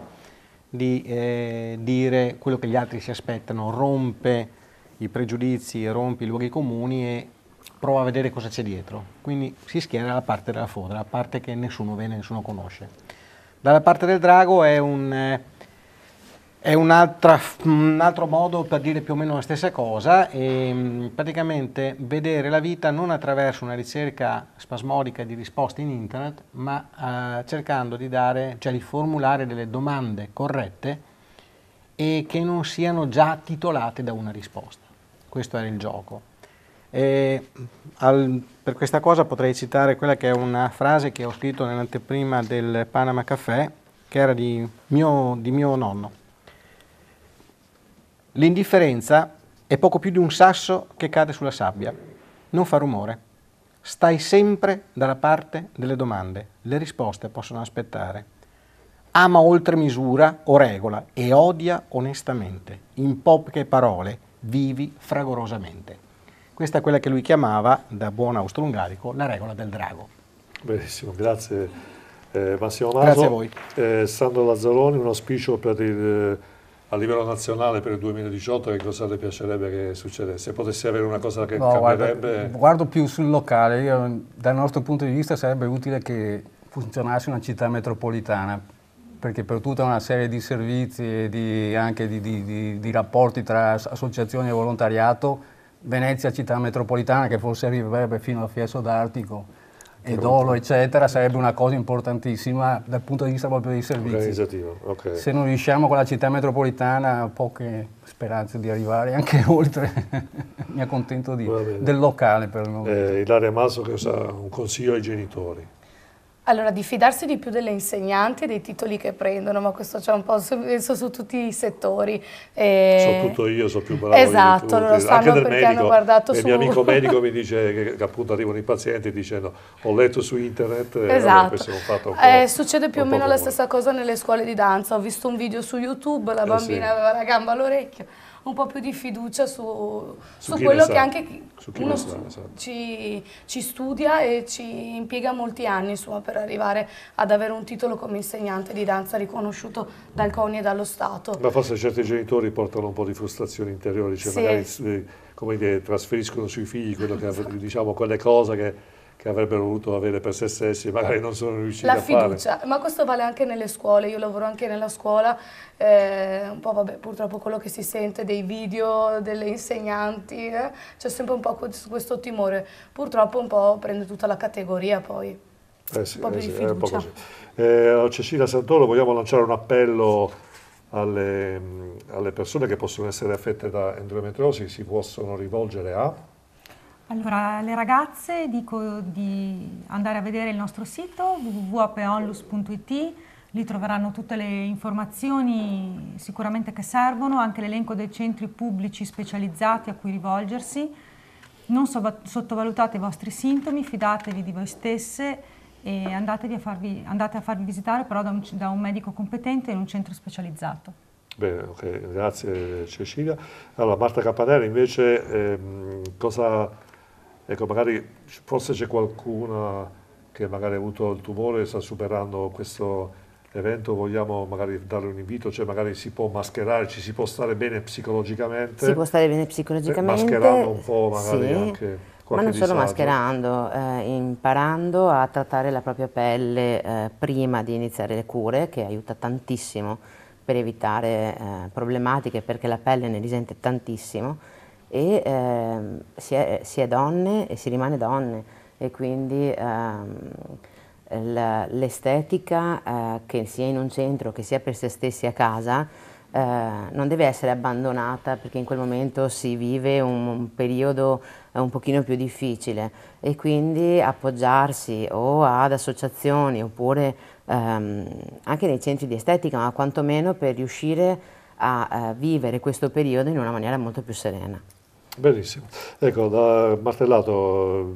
[SPEAKER 5] di eh, dire quello che gli altri si aspettano, rompe i pregiudizi, rompe i luoghi comuni e prova a vedere cosa c'è dietro. Quindi si schiera dalla parte della foda, la parte che nessuno vede, nessuno conosce. Dalla parte del drago è un, eh, è un, altra, un altro modo per dire più o meno la stessa cosa e mm, praticamente vedere la vita non attraverso una ricerca spasmodica di risposte in internet, ma eh, cercando di dare, cioè di formulare delle domande corrette e che non siano già titolate da una risposta. Questo era il gioco. Al, per questa cosa potrei citare quella che è una frase che ho scritto nell'anteprima del Panama Café, che era di mio, di mio nonno. L'indifferenza è poco più di un sasso che cade sulla sabbia. Non fa rumore. Stai sempre dalla parte delle domande. Le risposte possono aspettare. Ama oltre misura o regola e odia onestamente. In poche parole, vivi fragorosamente. Questa è quella che lui chiamava, da buon austro-ungarico, la regola del drago.
[SPEAKER 1] Benissimo, grazie eh, Massimo Naso. Grazie a voi. Eh, Sandro Lazzaroni, un auspicio per il eh, a livello nazionale per il 2018 che cosa le piacerebbe che succedesse? Potesse avere una cosa che no, cambierebbe? Guarda,
[SPEAKER 7] guardo più sul locale, Io, dal nostro punto di vista sarebbe utile che funzionasse una città metropolitana, perché per tutta una serie di servizi e di, anche di, di, di rapporti tra associazioni e volontariato Venezia città metropolitana che forse arriverebbe fino al Fieso d'Artico e Dolo, eccetera, sarebbe una cosa importantissima dal punto di vista proprio dei servizi. Okay. Se non riusciamo con la città metropolitana, poche speranze di arrivare anche oltre. Mi accontento di,
[SPEAKER 1] del locale per noi. Eh, Ilaria Masso che usa un consiglio ai genitori.
[SPEAKER 4] Allora, di fidarsi di più delle insegnanti e dei titoli che prendono, ma questo c'è un po' su, penso, su tutti i settori. E... Eh. So tutto
[SPEAKER 1] io, so più bravo Esatto, di lo sanno perché medico, hanno guardato su... Il mio amico medico mi dice che, che appunto arrivano i pazienti dicendo ho letto su internet esatto. e allora, esatto. Eh, po', eh, Succede più o meno la
[SPEAKER 4] stessa cosa nelle scuole di danza. Ho visto un video su YouTube, la eh, bambina eh sì. aveva la gamba all'orecchio un po' più di fiducia su, su, su quello che anche uno sa, esatto. ci, ci, studia e ci impiega molti anni insomma, per arrivare ad avere un titolo come insegnante di danza riconosciuto dal CONI e dallo Stato. Ma forse
[SPEAKER 1] certi genitori portano un po' di frustrazione interiore, cioè sì. magari eh, come dire, trasferiscono sui figli quello che, diciamo, quelle cose che che avrebbero voluto avere per se stessi magari eh. non sono riusciti la a fare. La fiducia,
[SPEAKER 4] ma questo vale anche nelle scuole, io lavoro anche nella scuola, eh, un po' vabbè, purtroppo quello che si sente dei video, delle insegnanti, eh, c'è sempre un po' questo timore, purtroppo un po' prende tutta la categoria poi.
[SPEAKER 1] Eh sì, un po' eh sì, un po così. Eh, oh, Cecilia Santoro, vogliamo lanciare un appello alle, alle persone che possono essere affette da endometriosi, si possono rivolgere a?
[SPEAKER 3] Allora, alle ragazze dico di andare a vedere il nostro sito www.apeonlus.it, lì troveranno tutte le informazioni sicuramente che servono, anche l'elenco dei centri pubblici specializzati a cui rivolgersi. Non sottovalutate i vostri sintomi, fidatevi di voi stesse e andatevi a farvi, andate a farvi visitare però da un, da un medico competente in un centro specializzato.
[SPEAKER 1] Bene, okay, grazie Cecilia. Allora, Marta Capanella invece ehm, cosa Ecco, magari forse c'è qualcuno che magari ha avuto il tumore e sta superando questo evento vogliamo magari dare un invito, cioè magari si può mascherare, ci si può stare bene psicologicamente. Si può stare bene psicologicamente. Eh, mascherando un po' magari sì, anche. Ma non solo disagio. mascherando,
[SPEAKER 6] eh, imparando a trattare la propria pelle eh, prima di iniziare le cure, che aiuta tantissimo per evitare eh, problematiche, perché la pelle ne risente tantissimo e ehm, si, è, si, è, donne e si rimane donne e quindi ehm, l'estetica eh, che sia in un centro, che sia per se stessi a casa, eh, non deve essere abbandonata perché in quel momento si vive un, un periodo eh, un pochino più difficile e quindi appoggiarsi o ad associazioni oppure ehm, anche nei centri di estetica, ma quantomeno per riuscire a eh, vivere questo periodo in una maniera molto più serena.
[SPEAKER 1] Benissimo. Ecco, da Martellato,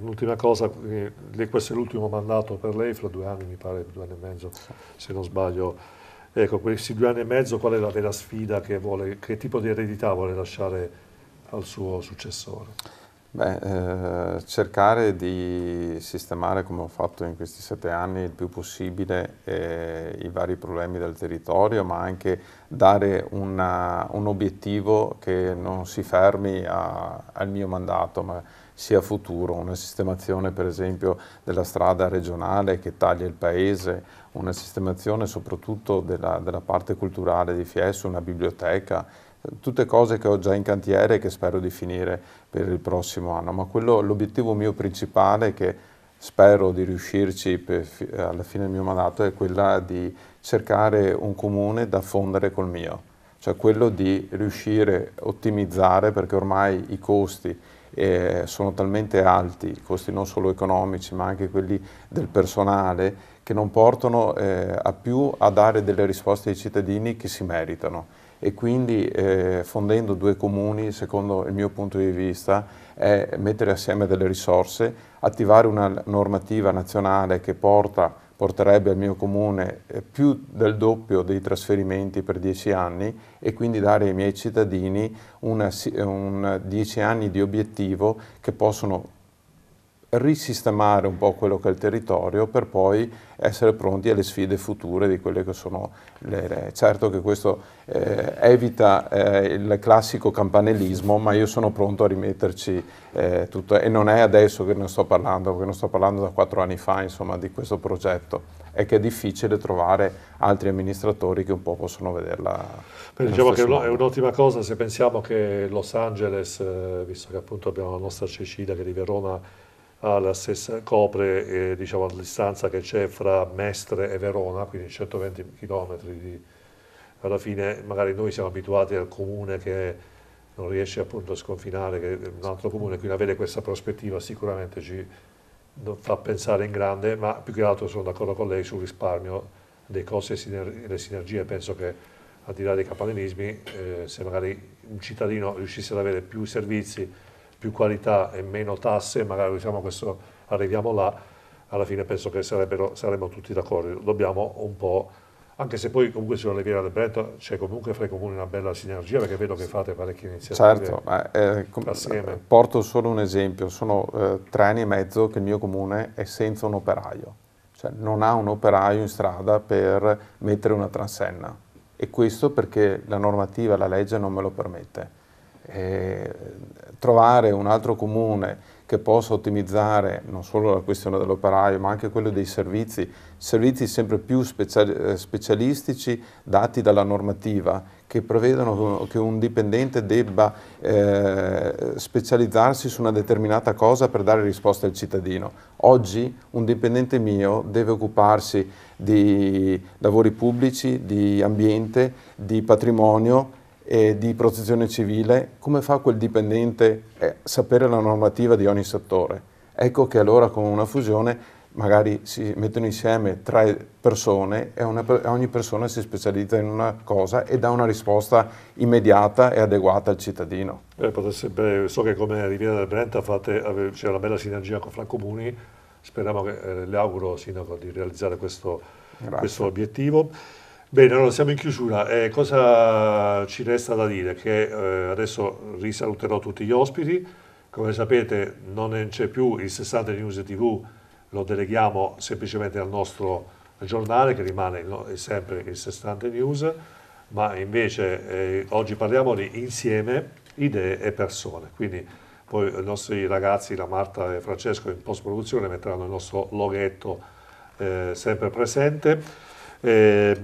[SPEAKER 1] l'ultima eh, cosa, eh, questo è l'ultimo mandato per lei, fra due anni mi pare, due anni e mezzo, se non sbaglio. Ecco, questi due anni e mezzo qual è la vera sfida che vuole, che tipo di eredità vuole lasciare al suo successore?
[SPEAKER 2] Beh, eh, cercare di sistemare, come ho fatto in questi sette anni, il più possibile eh, i vari problemi del territorio, ma anche dare una, un obiettivo che non si fermi a, al mio mandato, ma sia futuro, una sistemazione per esempio della strada regionale che taglia il paese, una sistemazione soprattutto della, della parte culturale di Fies, una biblioteca, tutte cose che ho già in cantiere e che spero di finire per il prossimo anno, ma l'obiettivo mio principale che spero di riuscirci per, alla fine del mio mandato è quella di cercare un comune da fondere col mio, cioè quello di riuscire a ottimizzare perché ormai i costi eh, sono talmente alti, i costi non solo economici ma anche quelli del personale, che non portano eh, a più a dare delle risposte ai cittadini che si meritano e quindi eh, fondendo due comuni, secondo il mio punto di vista, è mettere assieme delle risorse, attivare una normativa nazionale che porta, porterebbe al mio comune eh, più del doppio dei trasferimenti per dieci anni e quindi dare ai miei cittadini una, un dieci anni di obiettivo che possono risistemare un po' quello che è il territorio per poi essere pronti alle sfide future di quelle che sono le re. Certo che questo eh, evita eh, il classico campanellismo, ma io sono pronto a rimetterci eh, tutto e non è adesso che ne sto parlando, perché non sto parlando da quattro anni fa insomma, di questo progetto, è che è difficile trovare altri amministratori che un po' possono vederla. Beh, diciamo che modo. è
[SPEAKER 1] un'ottima cosa se pensiamo che Los Angeles, eh, visto che appunto abbiamo la nostra Cecilia che vive a Roma, Stessa, copre eh, diciamo, la distanza che c'è fra Mestre e Verona, quindi 120 km. Di, alla fine magari noi siamo abituati al comune che non riesce appunto a sconfinare, che è un altro comune, quindi avere questa prospettiva sicuramente ci fa pensare in grande, ma più che altro sono d'accordo con lei sul risparmio dei costi e le sinergie, penso che al di là dei campanilismi, eh, se magari un cittadino riuscisse ad avere più servizi, più qualità e meno tasse, magari diciamo questo, arriviamo là, alla fine penso che saremmo tutti d'accordo. Dobbiamo un po', anche se poi comunque sulla Leviera del Breto c'è comunque fra i comuni una bella sinergia perché vedo che fate parecchie iniziative certo,
[SPEAKER 2] eh, assieme. Porto solo un esempio, sono eh, tre anni e mezzo che il mio comune è senza un operaio, cioè non ha un operaio in strada per mettere una transenna e questo perché la normativa, la legge non me lo permette eh, trovare un altro comune che possa ottimizzare non solo la questione dell'operaio ma anche quello dei servizi, servizi sempre più specialistici dati dalla normativa che prevedono che un dipendente debba eh, specializzarsi su una determinata cosa per dare risposta al cittadino. Oggi un dipendente mio deve occuparsi di lavori pubblici, di ambiente, di patrimonio eh, di protezione civile, come fa quel dipendente a eh, sapere la normativa di ogni settore? Ecco che allora con una fusione magari si mettono insieme tre persone e una, ogni persona si specializza in una cosa e dà una risposta immediata e adeguata al cittadino.
[SPEAKER 1] Eh, potrebbe, so che come Riviera del Brenta fate, c'è una bella sinergia con Francomuni, speriamo che, eh, le auguro Sindaco di realizzare questo, questo obiettivo. Bene, allora siamo in chiusura. Eh, cosa ci resta da dire? Che eh, adesso risaluterò tutti gli ospiti. Come sapete non c'è più il 60 News TV, lo deleghiamo semplicemente al nostro giornale che rimane sempre il 60 News, ma invece eh, oggi parliamo di insieme, idee e persone. Quindi poi i nostri ragazzi, la Marta e Francesco in post produzione metteranno il nostro loghetto eh, sempre presente. Eh,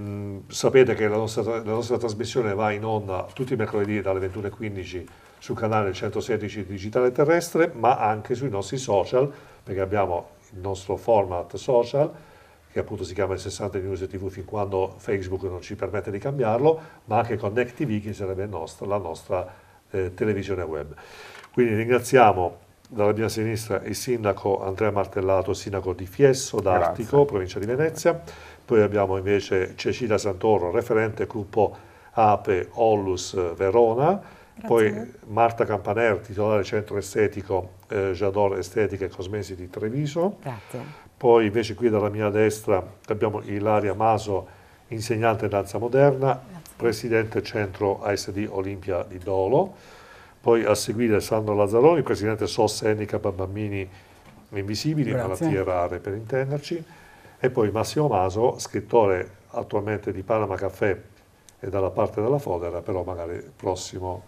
[SPEAKER 1] sapete che la nostra, la nostra, trasmissione va in onda tutti i mercoledì dalle 21.15 sul canale 116 Digitale Terrestre, ma anche sui nostri social, perché abbiamo il nostro format social, che appunto si chiama il 60 News TV fin quando Facebook non ci permette di cambiarlo, ma anche Connect TV, che sarebbe nostro, la nostra eh, televisione web. Quindi ringraziamo dalla mia sinistra il sindaco Andrea Martellato, sindaco di Fiesso d'Artico, Grazie. provincia di Venezia. Poi abbiamo invece Cecilia Santoro, referente gruppo APE Ollus eh, Verona. Grazie. Poi Marta Campaner, titolare centro estetico eh, Jador Estetica e Cosmesi di Treviso. Grazie. Poi invece qui dalla mia destra abbiamo Ilaria Maso, insegnante danza moderna, Grazie. presidente centro ASD Olimpia di Dolo poi a seguire Sandro Lazzaroni, presidente SOS Handicap a Bambini Invisibili, Grazie. malattie rare per intenderci, e poi Massimo Maso, scrittore attualmente di Panama Caffè e dalla parte della Fodera, però magari prossimo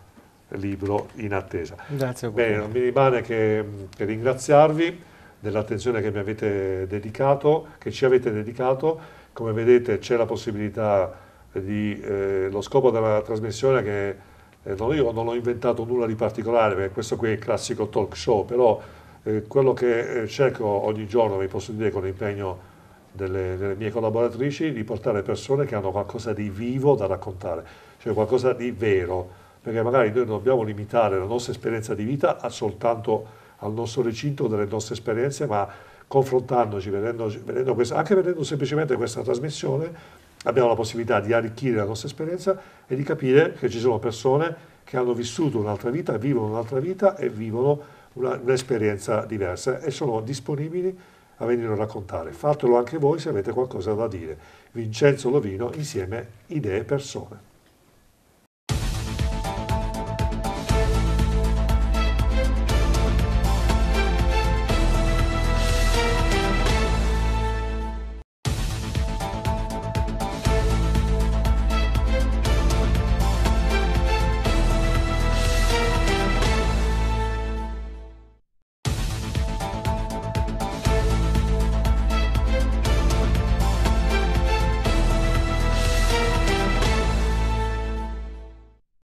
[SPEAKER 1] libro in attesa. Grazie. Bene, non mi rimane che, che ringraziarvi dell'attenzione che mi avete dedicato, che ci avete dedicato. Come vedete c'è la possibilità di eh, lo scopo della trasmissione che eh, non, io non ho inventato nulla di particolare, perché questo qui è il classico talk show, però eh, quello che eh, cerco ogni giorno, vi posso dire con l'impegno delle, delle, mie collaboratrici, di portare persone che hanno qualcosa di vivo da raccontare, cioè qualcosa di vero, perché magari noi non dobbiamo limitare la nostra esperienza di vita a soltanto al nostro recinto delle nostre esperienze, ma confrontandoci, vedendo, vedendo questa, anche vedendo semplicemente questa trasmissione, abbiamo la possibilità di arricchire la nostra esperienza e di capire che ci sono persone che hanno vissuto un'altra vita, vivono un'altra vita e vivono una, un'esperienza diversa e sono disponibili a venire a raccontare. Fatelo anche voi se avete qualcosa da dire. Vincenzo Lovino insieme Idee e Persone.